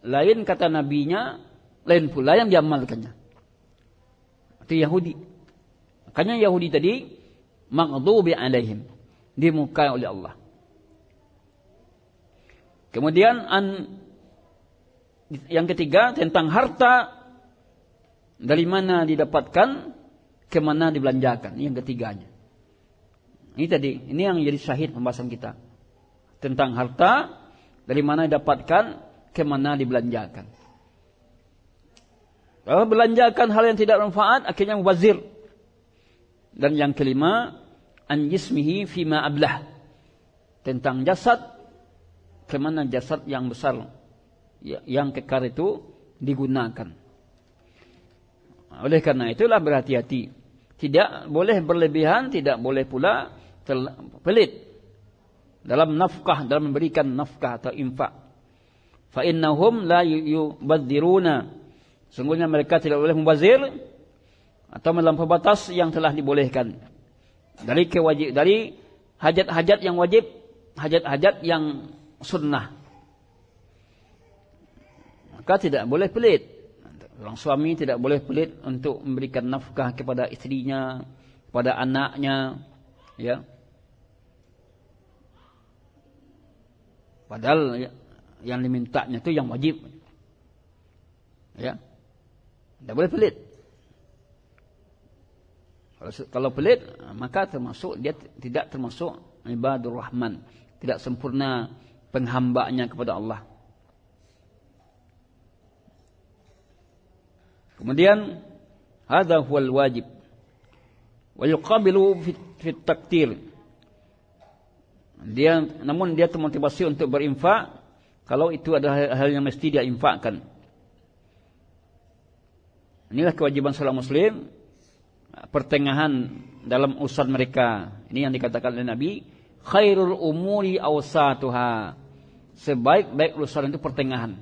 lain kata nabinya, lain pula yang diamalkannya. Itu Yahudi. Kerana Yahudi tadi maghdubi alaihim dimurkai oleh Allah. Kemudian an yang ketiga tentang harta dari mana didapatkan ke mana dibelanjakan yang ketiganya. Ini tadi ini yang jadi syahid pembahasan kita tentang harta dari mana didapatkan ke mana dibelanjakan. Kalau belanjakan hal yang tidak bermanfaat akhirnya mubazir. Dan yang kelima, an jismihi fima ablah. Tentang jasad, ke mana jasad yang besar, ya, yang kekar itu digunakan. Oleh karena itulah berhati-hati. Tidak boleh berlebihan, tidak boleh pula pelit. Dalam nafkah, dalam memberikan nafkah atau infak. Fa'innahum la yubadziruna. Sungguhnya mereka tidak boleh membazir atau melampaui batas yang telah dibolehkan dari kewajib dari hajat-hajat yang wajib, hajat-hajat yang sunnah. Maka tidak boleh pelit. Orang suami tidak boleh pelit untuk memberikan nafkah kepada istrinya, kepada anaknya, ya. Padahal ya, yang dimintanya itu yang wajib. Ya. Tidak boleh pelit. Kalau, pelit, eh, maka termasuk dia tidak termasuk ibadur rahman. Tidak sempurna penghambaNya kepada Allah. Kemudian, Hada huwal wajib. Wa yuqabilu fit taktir. Dia, namun dia termotivasi untuk berinfak. Kalau itu adalah hal yang mesti dia infakkan. Inilah kewajiban seorang Muslim pertengahan dalam usan mereka. Ini yang dikatakan oleh Nabi, khairul umuri awsatuha. Sebaik-baik usan itu pertengahan.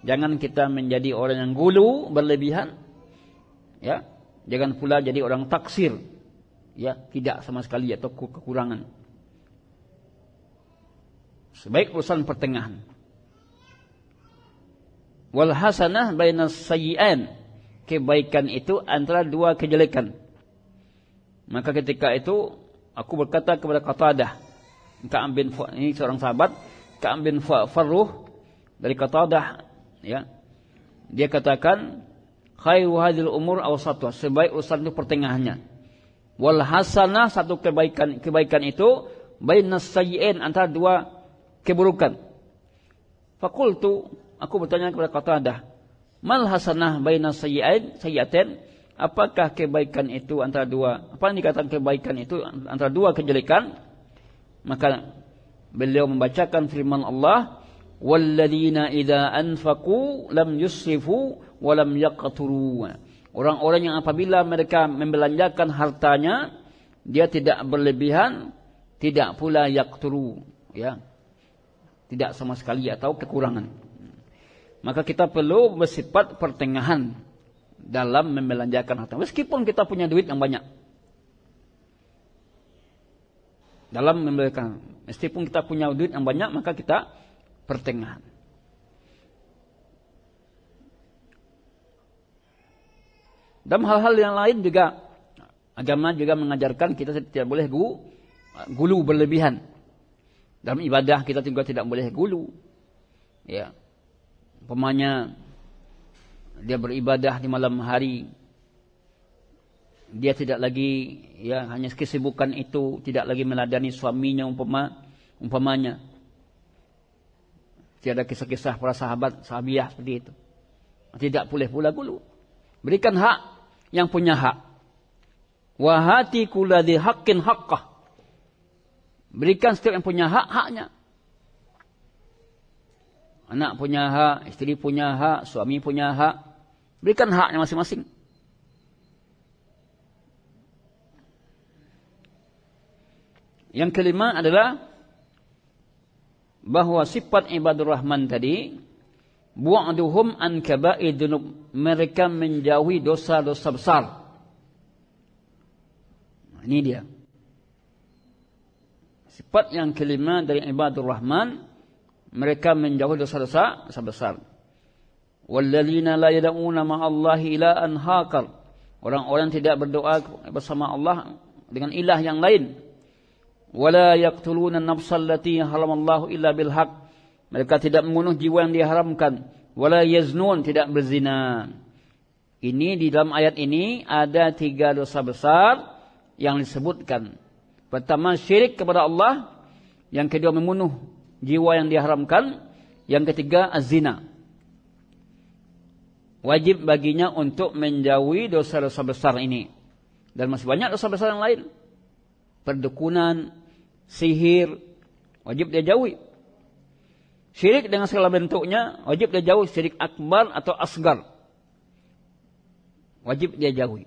Jangan kita menjadi orang yang gulu berlebihan. Ya. Jangan pula jadi orang taksir. Ya, tidak sama sekali atau kekurangan. Sebaik urusan pertengahan. Wal hasanah bainas sayyi'an. Kebaikan itu antara dua kejelekan. Maka ketika itu aku berkata kepada Qatadah, Ka'am bin Fu, ini seorang sahabat, Ka'am bin Farruh dari Qatadah, ya. Dia katakan khairu hadhil umur awsatu, sebaik urusan itu pertengahannya. Wal hasanah satu kebaikan kebaikan itu bainas sayyi'ain antara dua keburukan. Fakultu aku bertanya kepada Qatadah, mal hasanah bainas sayyi'ain sayyi'atain? apakah kebaikan itu antara dua apa yang dikatakan kebaikan itu antara dua kejelekan maka beliau membacakan firman Allah walladzina idza anfaku, lam yusrifu walam lam yaqturu orang-orang yang apabila mereka membelanjakan hartanya dia tidak berlebihan tidak pula yaqturu ya tidak sama sekali atau kekurangan maka kita perlu bersifat pertengahan dalam membelanjakan harta. Meskipun kita punya duit yang banyak. Dalam membelanjakan. Meskipun kita punya duit yang banyak, maka kita pertengahan. Dalam hal-hal yang lain juga, agama juga mengajarkan kita tidak boleh gu, gulu berlebihan. Dalam ibadah kita juga tidak boleh gulu. Ya. Pemanya dia beribadah di malam hari dia tidak lagi ya hanya kesibukan itu tidak lagi meladani suaminya umpama umpamanya tiada kisah-kisah para sahabat sahabiah seperti itu tidak boleh pula gulu berikan hak yang punya hak wa hati kulladhi haqqin haqqah berikan setiap yang punya hak-haknya anak punya hak isteri punya hak suami punya hak Berikan haknya masing-masing. Yang kelima adalah bahawa sifat ibadur rahman tadi bu'aduhum an kaba'id dunub mereka menjauhi dosa-dosa besar. Ini dia. Sifat yang kelima dari ibadur rahman mereka menjauhi dosa-dosa besar. -dosa Wallazina la yad'una ma'allahi ila anhaqar. Orang-orang tidak berdoa bersama Allah dengan ilah yang lain. Wala yaqtuluna nafsallati haramallahu illa bilhaq. Mereka tidak membunuh jiwa yang diharamkan. Wala yaznun tidak berzina. Ini di dalam ayat ini ada tiga dosa besar yang disebutkan. Pertama syirik kepada Allah, yang kedua membunuh jiwa yang diharamkan, yang ketiga az-zina. az zina wajib baginya untuk menjauhi dosa-dosa besar ini. Dan masih banyak dosa besar yang lain. Perdukunan, sihir, wajib dia jauhi. Syirik dengan segala bentuknya, wajib dia jauhi. Syirik akbar atau asgar. Wajib dia jauhi.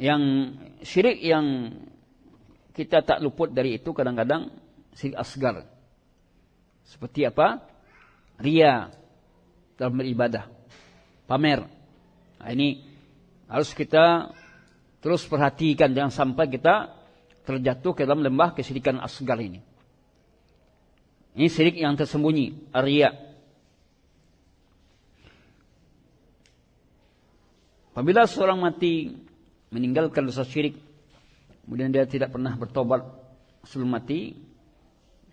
Yang syirik yang kita tak luput dari itu kadang-kadang syirik asgar. Seperti apa? Ria, dalam beribadah. Pamer. Nah, ha, ini harus kita terus perhatikan jangan sampai kita terjatuh ke dalam lembah kesyirikan asgar ini. Ini syirik yang tersembunyi, riya. Apabila seorang mati meninggalkan dosa syirik, kemudian dia tidak pernah bertobat sebelum mati,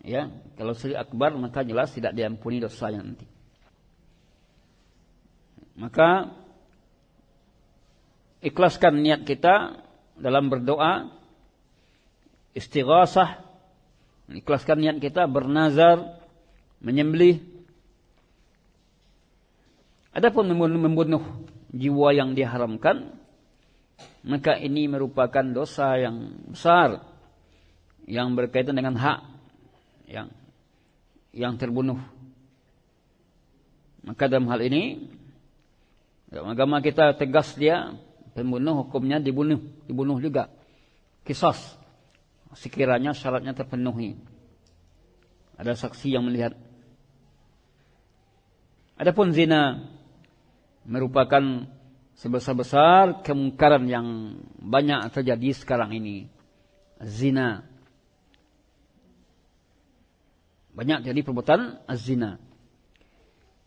ya, kalau syirik akbar maka jelas tidak diampuni dosanya nanti. Maka ikhlaskan niat kita dalam berdoa istighasah ikhlaskan niat kita bernazar menyembelih adapun membunuh jiwa yang diharamkan maka ini merupakan dosa yang besar yang berkaitan dengan hak yang yang terbunuh maka dalam hal ini Ya, agama kita tegas dia, pembunuh hukumnya dibunuh, dibunuh juga. kisah sekiranya syaratnya terpenuhi. Ada saksi yang melihat. Adapun zina merupakan sebesar-besar kemungkaran yang banyak terjadi sekarang ini. Zina. Banyak jadi perbuatan zina.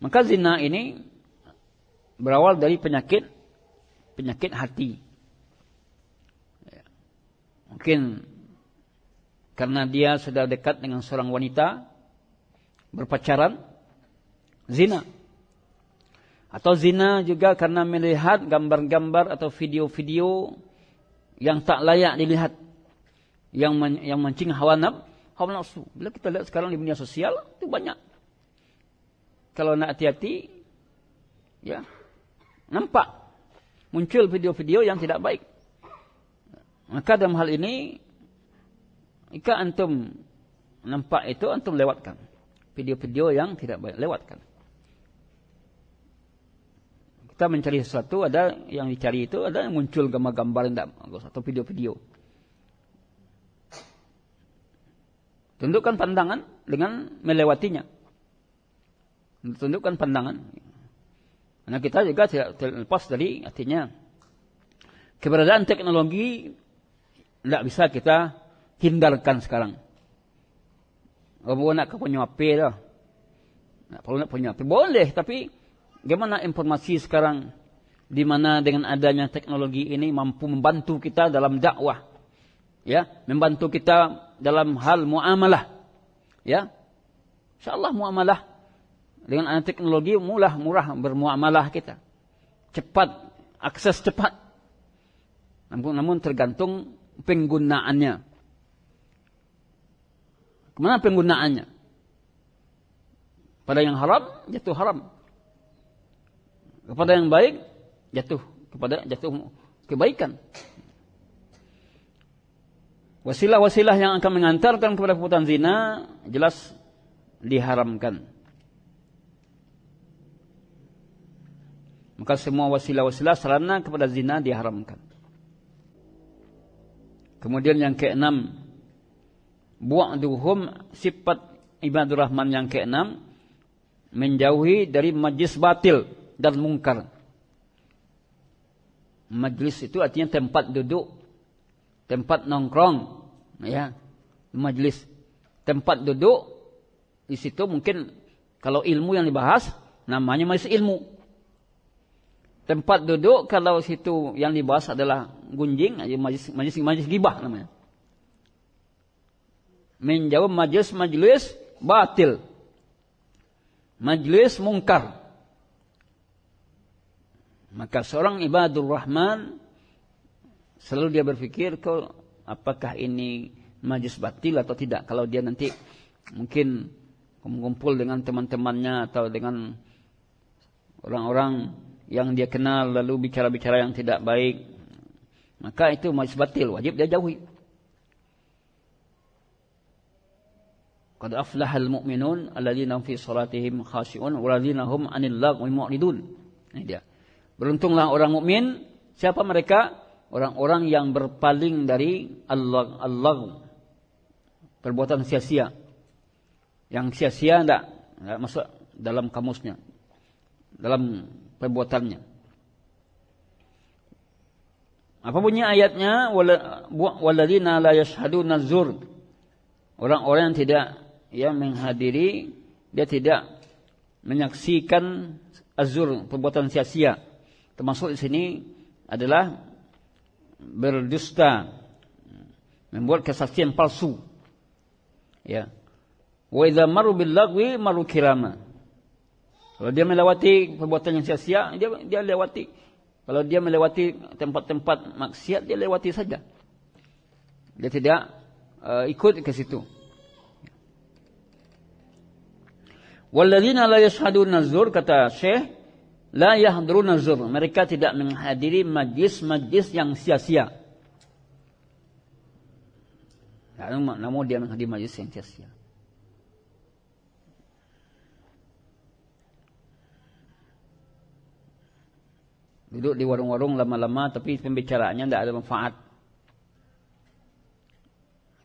Maka zina ini berawal dari penyakit penyakit hati. Mungkin karena dia sudah dekat dengan seorang wanita berpacaran zina atau zina juga karena melihat gambar-gambar atau video-video yang tak layak dilihat yang men yang mencing hawa nafsu. Bila kita lihat sekarang di dunia sosial itu banyak. Kalau nak hati-hati ya, Nampak muncul video-video yang tidak baik. Maka dalam hal ini, jika antum nampak itu, antum lewatkan. Video-video yang tidak baik, lewatkan. Kita mencari sesuatu, ada yang dicari itu, ada yang muncul gambar-gambar yang tidak bagus, atau video-video. Tundukkan pandangan dengan melewatinya. Tundukkan pandangan. Tundukkan pandangan. Dan kita juga tidak terlepas dari artinya keberadaan teknologi tidak bisa kita hindarkan sekarang. Orang nak ke punya HP dah. Nak perlu nak punya HP. Boleh tapi bagaimana informasi sekarang di mana dengan adanya teknologi ini mampu membantu kita dalam dakwah. Ya, membantu kita dalam hal muamalah. Ya. Insyaallah muamalah dengan teknologi mulah murah bermuamalah kita. Cepat, akses cepat. Namun, namun tergantung penggunaannya. Kemana penggunaannya? Pada yang haram, jatuh haram. Kepada yang baik, jatuh. Kepada jatuh kebaikan. Wasilah-wasilah yang akan mengantarkan kepada perbuatan zina, jelas Diharamkan. Maka semua wasilah-wasilah sarana kepada zina diharamkan. Kemudian yang keenam, buang duhum sifat ibadur rahman yang keenam menjauhi dari majlis batil dan mungkar. Majlis itu artinya tempat duduk, tempat nongkrong, ya, majlis. Tempat duduk di situ mungkin kalau ilmu yang dibahas namanya majlis ilmu, tempat duduk kalau situ yang dibahas adalah gunjing eh, majlis majlis majlis gibah namanya menjawab majlis majlis batil majlis mungkar maka seorang ibadur rahman selalu dia berfikir, kau apakah ini majlis batil atau tidak kalau dia nanti mungkin kumpul dengan teman-temannya atau dengan orang-orang yang dia kenal lalu bicara-bicara yang tidak baik maka itu majlis batil wajib dia jauhi qad aflahal mu'minun alladziina fi salatihim khashi'un wa alladziina hum 'anil laghwi mu'ridun ini dia beruntunglah orang mukmin siapa mereka orang-orang yang berpaling dari Allah Allah perbuatan sia-sia yang sia-sia tidak -sia, masuk dalam kamusnya dalam perbuatannya. Apa bunyi ayatnya? Waladina la yashhadu nazur. Orang-orang yang tidak yang menghadiri dia tidak menyaksikan azur perbuatan sia-sia. Termasuk di sini adalah berdusta membuat kesaksian palsu. Ya. Wa idza maru bil maru kirama. Kalau dia melewati perbuatan yang sia-sia, dia dia lewati. Kalau dia melewati tempat-tempat maksiat, dia lewati saja. Dia tidak uh, ikut ke situ. Walladzina la yashhaduna zur kata Syekh, la yahdruna zur. Mereka tidak menghadiri majlis-majlis yang sia-sia. Namun dia menghadiri majlis yang sia-sia. Duduk di warung-warung lama-lama tapi pembicaraannya tidak ada manfaat.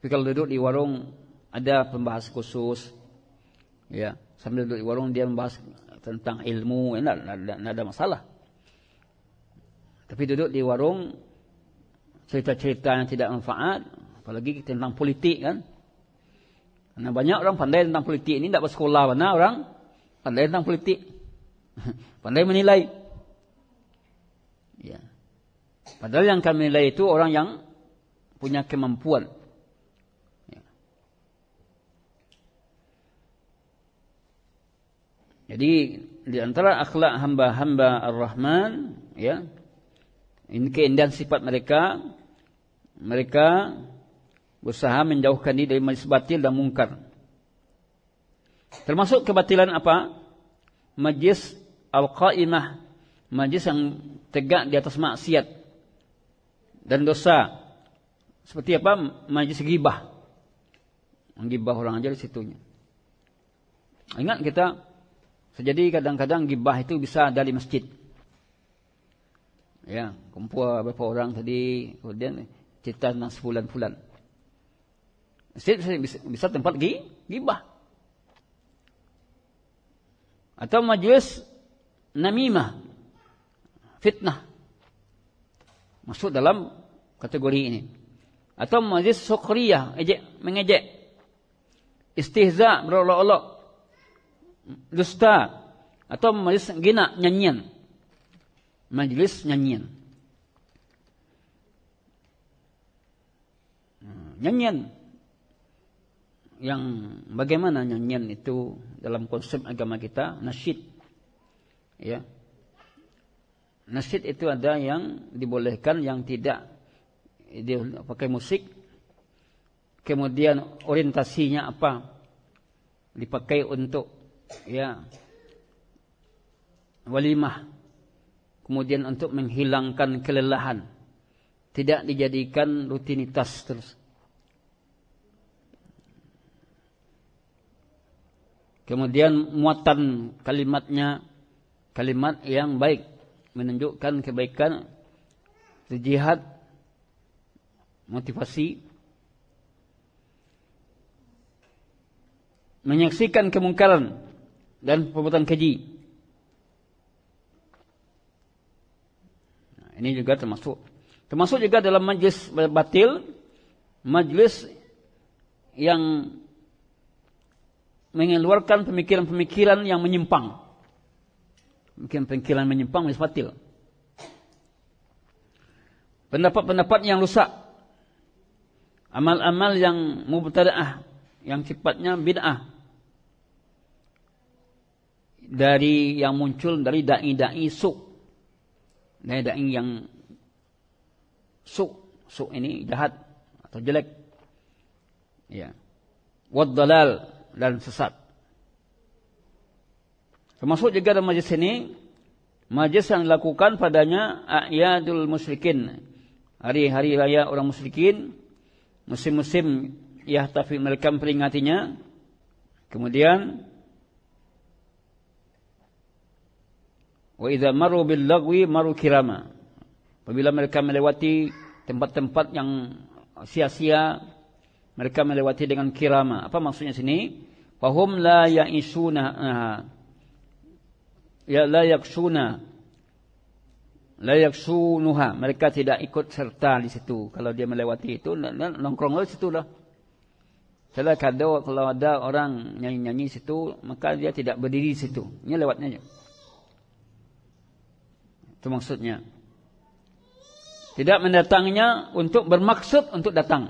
Tapi kalau duduk di warung ada pembahas khusus. Ya, sambil duduk di warung dia membahas tentang ilmu, ya, tidak ya, ada masalah. Tapi duduk di warung cerita-cerita yang tidak manfaat, apalagi tentang politik kan. Karena banyak orang pandai tentang politik ini tidak bersekolah mana orang pandai tentang politik. pandai menilai. Padahal yang kami nilai itu orang yang punya kemampuan. Ya. Jadi di antara akhlak hamba-hamba Ar-Rahman, ya, ini keindahan sifat mereka. Mereka berusaha menjauhkan diri dari majlis batil dan mungkar. Termasuk kebatilan apa? Majlis Al-Qa'imah. Majlis yang tegak di atas maksiat dan dosa seperti apa majlis ghibah ghibah orang aja di situnya ingat kita sejadi kadang-kadang ghibah itu bisa dari masjid ya kumpul beberapa orang tadi kemudian cerita tentang sebulan-bulan masjid bisa, bisa tempat gi, ghibah atau majlis namimah fitnah masuk dalam kategori ini. Atau majlis sokriyah, ejek, mengejek. Istihza, berolok-olok. Dusta. Atau majlis gina, nyanyian. Majlis nyanyian. Hmm, nyanyian. Yang bagaimana nyanyian itu dalam konsep agama kita, nasyid. Ya. Nasid itu ada yang dibolehkan yang tidak dia pakai musik. Kemudian orientasinya apa? Dipakai untuk ya walimah. Kemudian untuk menghilangkan kelelahan. Tidak dijadikan rutinitas terus. Kemudian muatan kalimatnya kalimat yang baik menunjukkan kebaikan jihad motivasi menyaksikan kemungkaran dan perbuatan keji nah, ini juga termasuk termasuk juga dalam majlis batil majlis yang mengeluarkan pemikiran-pemikiran yang menyimpang Mungkin pengkilan menyimpang masih batil. Pendapat-pendapat yang rusak. Amal-amal yang mubtada'ah. Yang cepatnya bid'ah. Dari yang muncul dari da'i-da'i suk. Dari da'i yang suk. Suk ini jahat atau jelek. Ya. Waddalal dan sesat. Termasuk juga dalam majlis ini, majlis yang dilakukan padanya A'yadul Musyrikin. Hari-hari raya orang musyrikin, musim-musim yahtafi mereka peringatinya. Kemudian Wa idza maru bil lagwi maru kirama. Apabila mereka melewati tempat-tempat yang sia-sia, mereka melewati dengan kirama. Apa maksudnya sini? Fahum la ya'isuna. Uh, ya la yakshuna la yakshunuha mereka tidak ikut serta di situ kalau dia melewati itu nongkrong lah di situ lah kalau ada kalau ada orang nyanyi-nyanyi situ maka dia tidak berdiri situ dia lewatnya aja itu maksudnya tidak mendatangnya untuk bermaksud untuk datang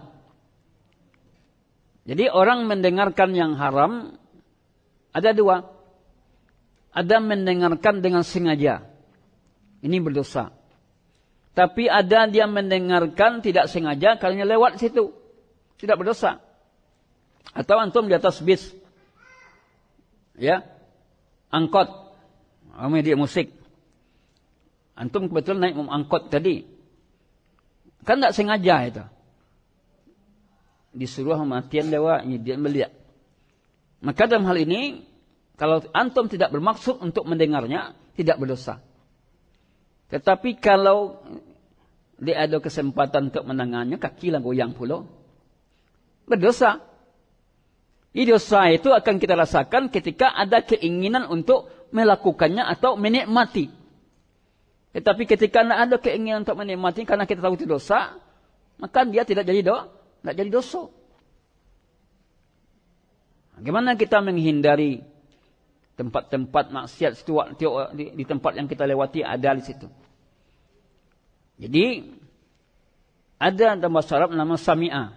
jadi orang mendengarkan yang haram ada dua. Ada mendengarkan dengan sengaja. Ini berdosa. Tapi ada dia mendengarkan tidak sengaja kerana lewat situ. Tidak berdosa. Atau antum di atas bis. Ya. Angkot. Ramai dia musik. Antum kebetulan naik angkot tadi. Kan tak sengaja itu. Disuruh matian lewat. Dia melihat. Maka dalam hal ini, kalau antum tidak bermaksud untuk mendengarnya, tidak berdosa. Tetapi kalau dia ada kesempatan untuk menangannya, kaki lah goyang pula. Berdosa. dosa itu akan kita rasakan ketika ada keinginan untuk melakukannya atau menikmati. Tetapi ketika tidak ada keinginan untuk menikmati karena kita tahu itu dosa, maka dia tidak jadi doa, tidak jadi dosa. Bagaimana kita menghindari Tempat-tempat maksiat situ, di, tempat yang kita lewati ada di situ. Jadi, ada dalam bahasa Arab nama Sami'a.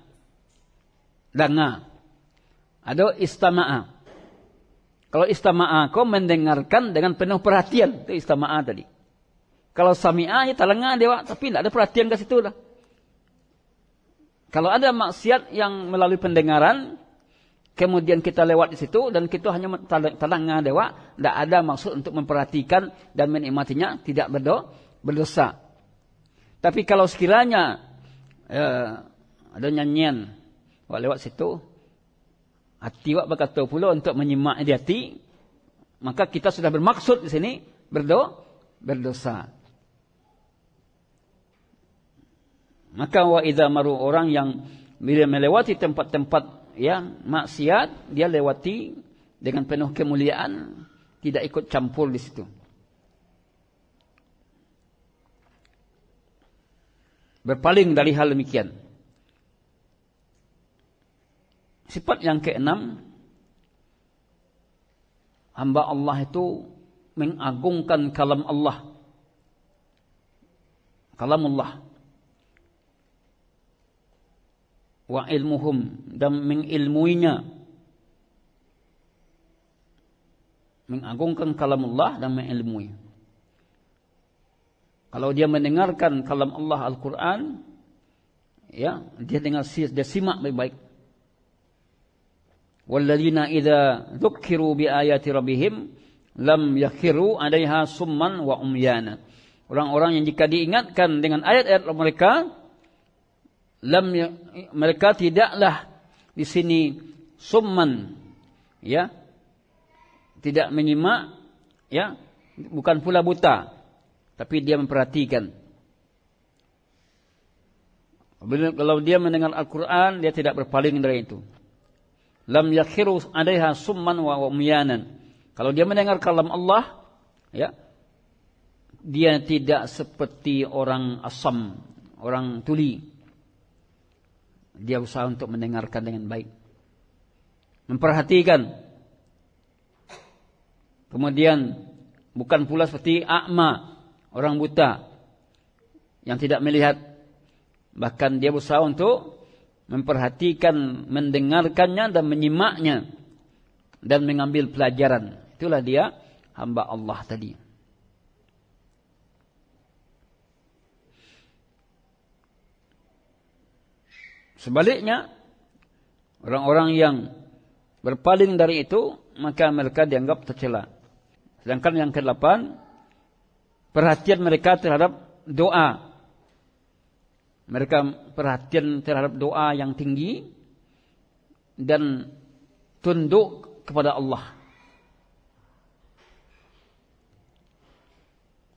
Danga. Ada Istama'a. Kalau Istama'a, kau mendengarkan dengan penuh perhatian. Itu Istama'a tadi. Kalau Sami'a, ya telengah dewa, tapi tidak ada perhatian ke situ lah. Kalau ada maksiat yang melalui pendengaran, Kemudian kita lewat di situ dan kita hanya tenang dewa, Tidak ada maksud untuk memperhatikan dan menikmatinya. Tidak berdo, berdosa. Tapi kalau sekiranya ya, ada nyanyian wak lewat situ. Hati wak berkata pula untuk menyimak di hati. Maka kita sudah bermaksud di sini berdo, berdosa. Maka wa idza maru orang yang bila melewati tempat-tempat ya maksiat dia lewati dengan penuh kemuliaan tidak ikut campur di situ berpaling dari hal demikian sifat yang keenam hamba Allah itu mengagungkan kalam Allah kalam Allah wa ilmuhum dan mengilmuinya mengagungkan kalam Allah dan mengilmui kalau dia mendengarkan kalam Allah Al-Quran ya dia dengar dia simak baik-baik walladzina idza dzukiru biayati rabbihim lam yakhiru 'alaiha summan wa umyana orang-orang yang jika diingatkan dengan ayat-ayat mereka lam ya, mereka tidaklah di sini summan ya tidak menyimak ya bukan pula buta tapi dia memperhatikan kalau dia mendengar Al-Quran dia tidak berpaling dari itu lam yakhiru alaiha summan wa umyanan kalau dia mendengar kalam Allah ya dia tidak seperti orang asam orang tuli dia usaha untuk mendengarkan dengan baik. Memperhatikan. Kemudian, bukan pula seperti akma, orang buta, yang tidak melihat. Bahkan dia usaha untuk memperhatikan, mendengarkannya dan menyimaknya. Dan mengambil pelajaran. Itulah dia, hamba Allah tadi. Sebaliknya, orang-orang yang berpaling dari itu, maka mereka dianggap tercela. Sedangkan yang ke-8, perhatian mereka terhadap doa. Mereka perhatian terhadap doa yang tinggi dan tunduk kepada Allah.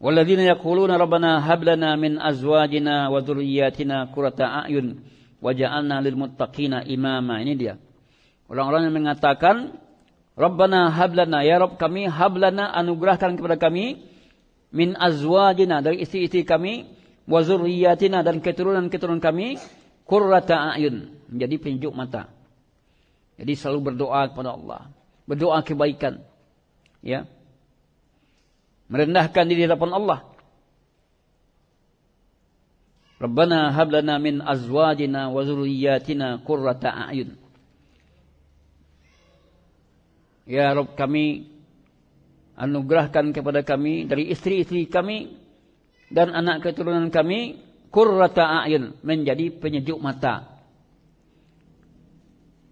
وَالَّذِينَ يَقُولُونَ رَبَّنَا هَبْلَنَا مِنْ أَزْوَاجِنَا وَذُرِّيَّاتِنَا كُرَةَ أَعْيُنَ waja'alna lil muttaqina imama ini dia orang-orang yang mengatakan rabbana hablana ya Rob kami hablana anugerahkan kepada kami min azwajina dari istri-istri kami wazuriyatina dan keturunan-keturunan kami qurrata ayun menjadi penjuk mata jadi selalu berdoa kepada Allah berdoa kebaikan ya merendahkan diri kepada Allah Rabbana hab lana min azwajina wa zurriyyatina qurrata a'yun. Ya Rabb kami anugerahkan kepada kami dari istri-istri kami dan anak keturunan kami qurrata a'yun menjadi penyejuk mata.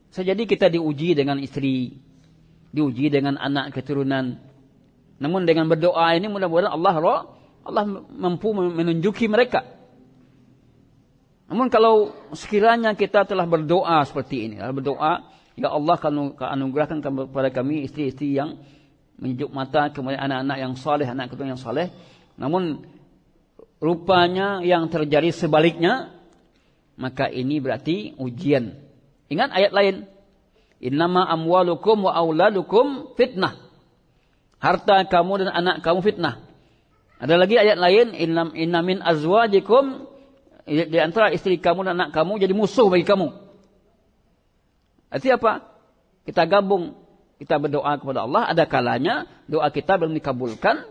Sejadi kita diuji dengan istri, diuji dengan anak keturunan. Namun dengan berdoa ini mudah-mudahan Allah Allah mampu menunjuki mereka. Namun kalau sekiranya kita telah berdoa seperti ini, berdoa, Ya Allah anugerahkan kepada kami istri-istri yang menunjuk mata kemudian anak-anak yang saleh, anak keturunan yang saleh. Namun rupanya yang terjadi sebaliknya, maka ini berarti ujian. Ingat ayat lain. Innama amwalukum wa awlalukum fitnah. Harta kamu dan anak kamu fitnah. Ada lagi ayat lain. Innamin azwajikum fitnah di antara istri kamu dan anak kamu jadi musuh bagi kamu. Arti apa? Kita gabung, kita berdoa kepada Allah, ada kalanya doa kita belum dikabulkan.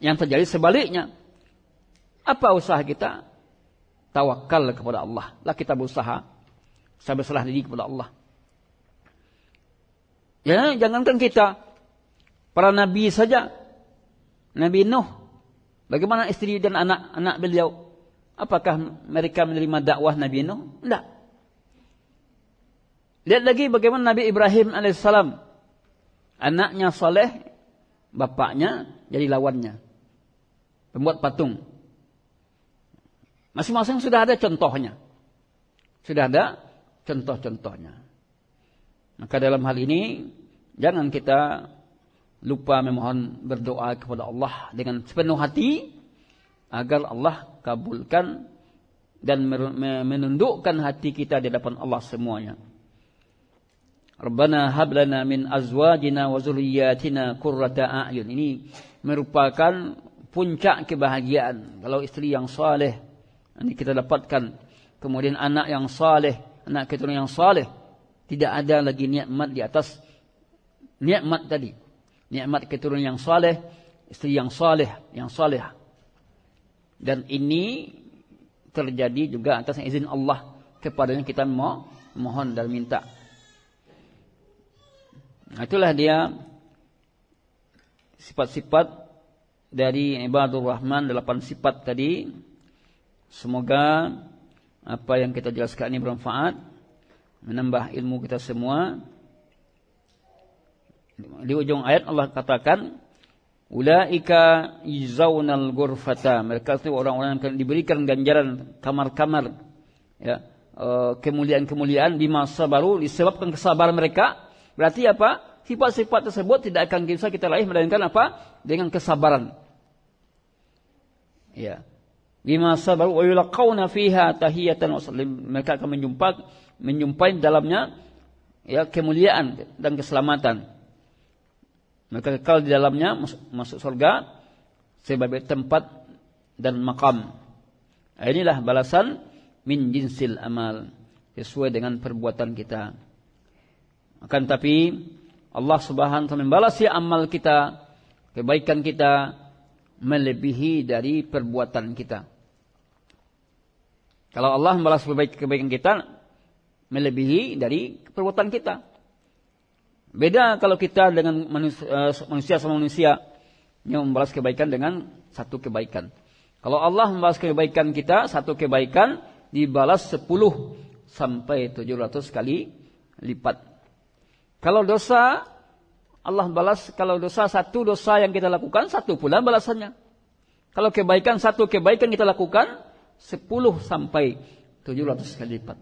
Yang terjadi sebaliknya. Apa usaha kita? Tawakal kepada Allah. Lah kita berusaha. Saya berserah diri kepada Allah. Ya, jangankan kita. Para Nabi saja. Nabi Nuh. Bagaimana istri dan anak-anak beliau? Apakah mereka menerima dakwah Nabi Nuh? Tidak. Lihat lagi bagaimana Nabi Ibrahim AS. Anaknya soleh, bapaknya jadi lawannya. Pembuat patung. Masing-masing sudah ada contohnya. Sudah ada contoh-contohnya. Maka dalam hal ini, jangan kita lupa memohon berdoa kepada Allah dengan sepenuh hati agar Allah kabulkan dan menundukkan hati kita di hadapan Allah semuanya. Rabbana hab lana min azwajina wa zurriyyatina qurrata a'yun. Ini merupakan puncak kebahagiaan kalau istri yang saleh ini kita dapatkan kemudian anak yang saleh, anak keturunan yang saleh. Tidak ada lagi nikmat di atas nikmat tadi. Nikmat keturunan yang saleh, istri yang saleh, yang saleh. Dan ini terjadi juga atas izin Allah kepada yang kita mohon dan minta. Itulah dia sifat-sifat dari Ibadur Rahman, delapan sifat tadi. Semoga apa yang kita jelaskan ini bermanfaat. Menambah ilmu kita semua. Di ujung ayat Allah katakan, Ulaika yuzawnal gurfata. Mereka itu orang-orang yang diberikan ganjaran kamar-kamar. Ya. Eh, kemuliaan-kemuliaan di masa baru disebabkan kesabaran mereka. Berarti apa? Sifat-sifat tersebut tidak akan bisa kita raih melainkan apa? Dengan kesabaran. Ya. Di masa baru wayulaqawna fiha tahiyatan wa salim. Mereka akan menjumpai, menjumpai dalamnya ya, kemuliaan dan keselamatan. Mereka kekal di dalamnya masuk surga sebab tempat dan makam. Inilah balasan min jinsil amal sesuai dengan perbuatan kita. Akan tapi Allah Subhanahu wa taala membalasi amal kita, kebaikan kita melebihi dari perbuatan kita. Kalau Allah membalas kebaikan kita melebihi dari perbuatan kita. Beda kalau kita dengan eh, manusia, sama manusia yang membalas kebaikan dengan satu kebaikan. Kalau Allah membalas kebaikan kita satu kebaikan dibalas 10 sampai 700 kali lipat. Kalau dosa Allah balas kalau dosa satu dosa yang kita lakukan satu pula balasannya. Kalau kebaikan satu kebaikan kita lakukan 10 sampai 700 kali lipat.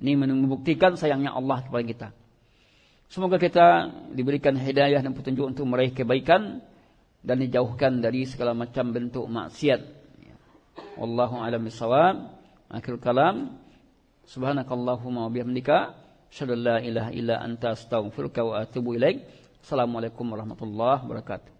Ini membuktikan sayangnya Allah kepada kita. Semoga kita diberikan hidayah dan petunjuk untuk meraih kebaikan dan dijauhkan dari segala macam bentuk maksiat. Wallahu a'lam bissawab. Akhir kalam. Subhanakallahumma wa bihamdika syadallah ilaha illa anta astaghfiruka wa atubu ilaik. Assalamualaikum warahmatullahi wabarakatuh.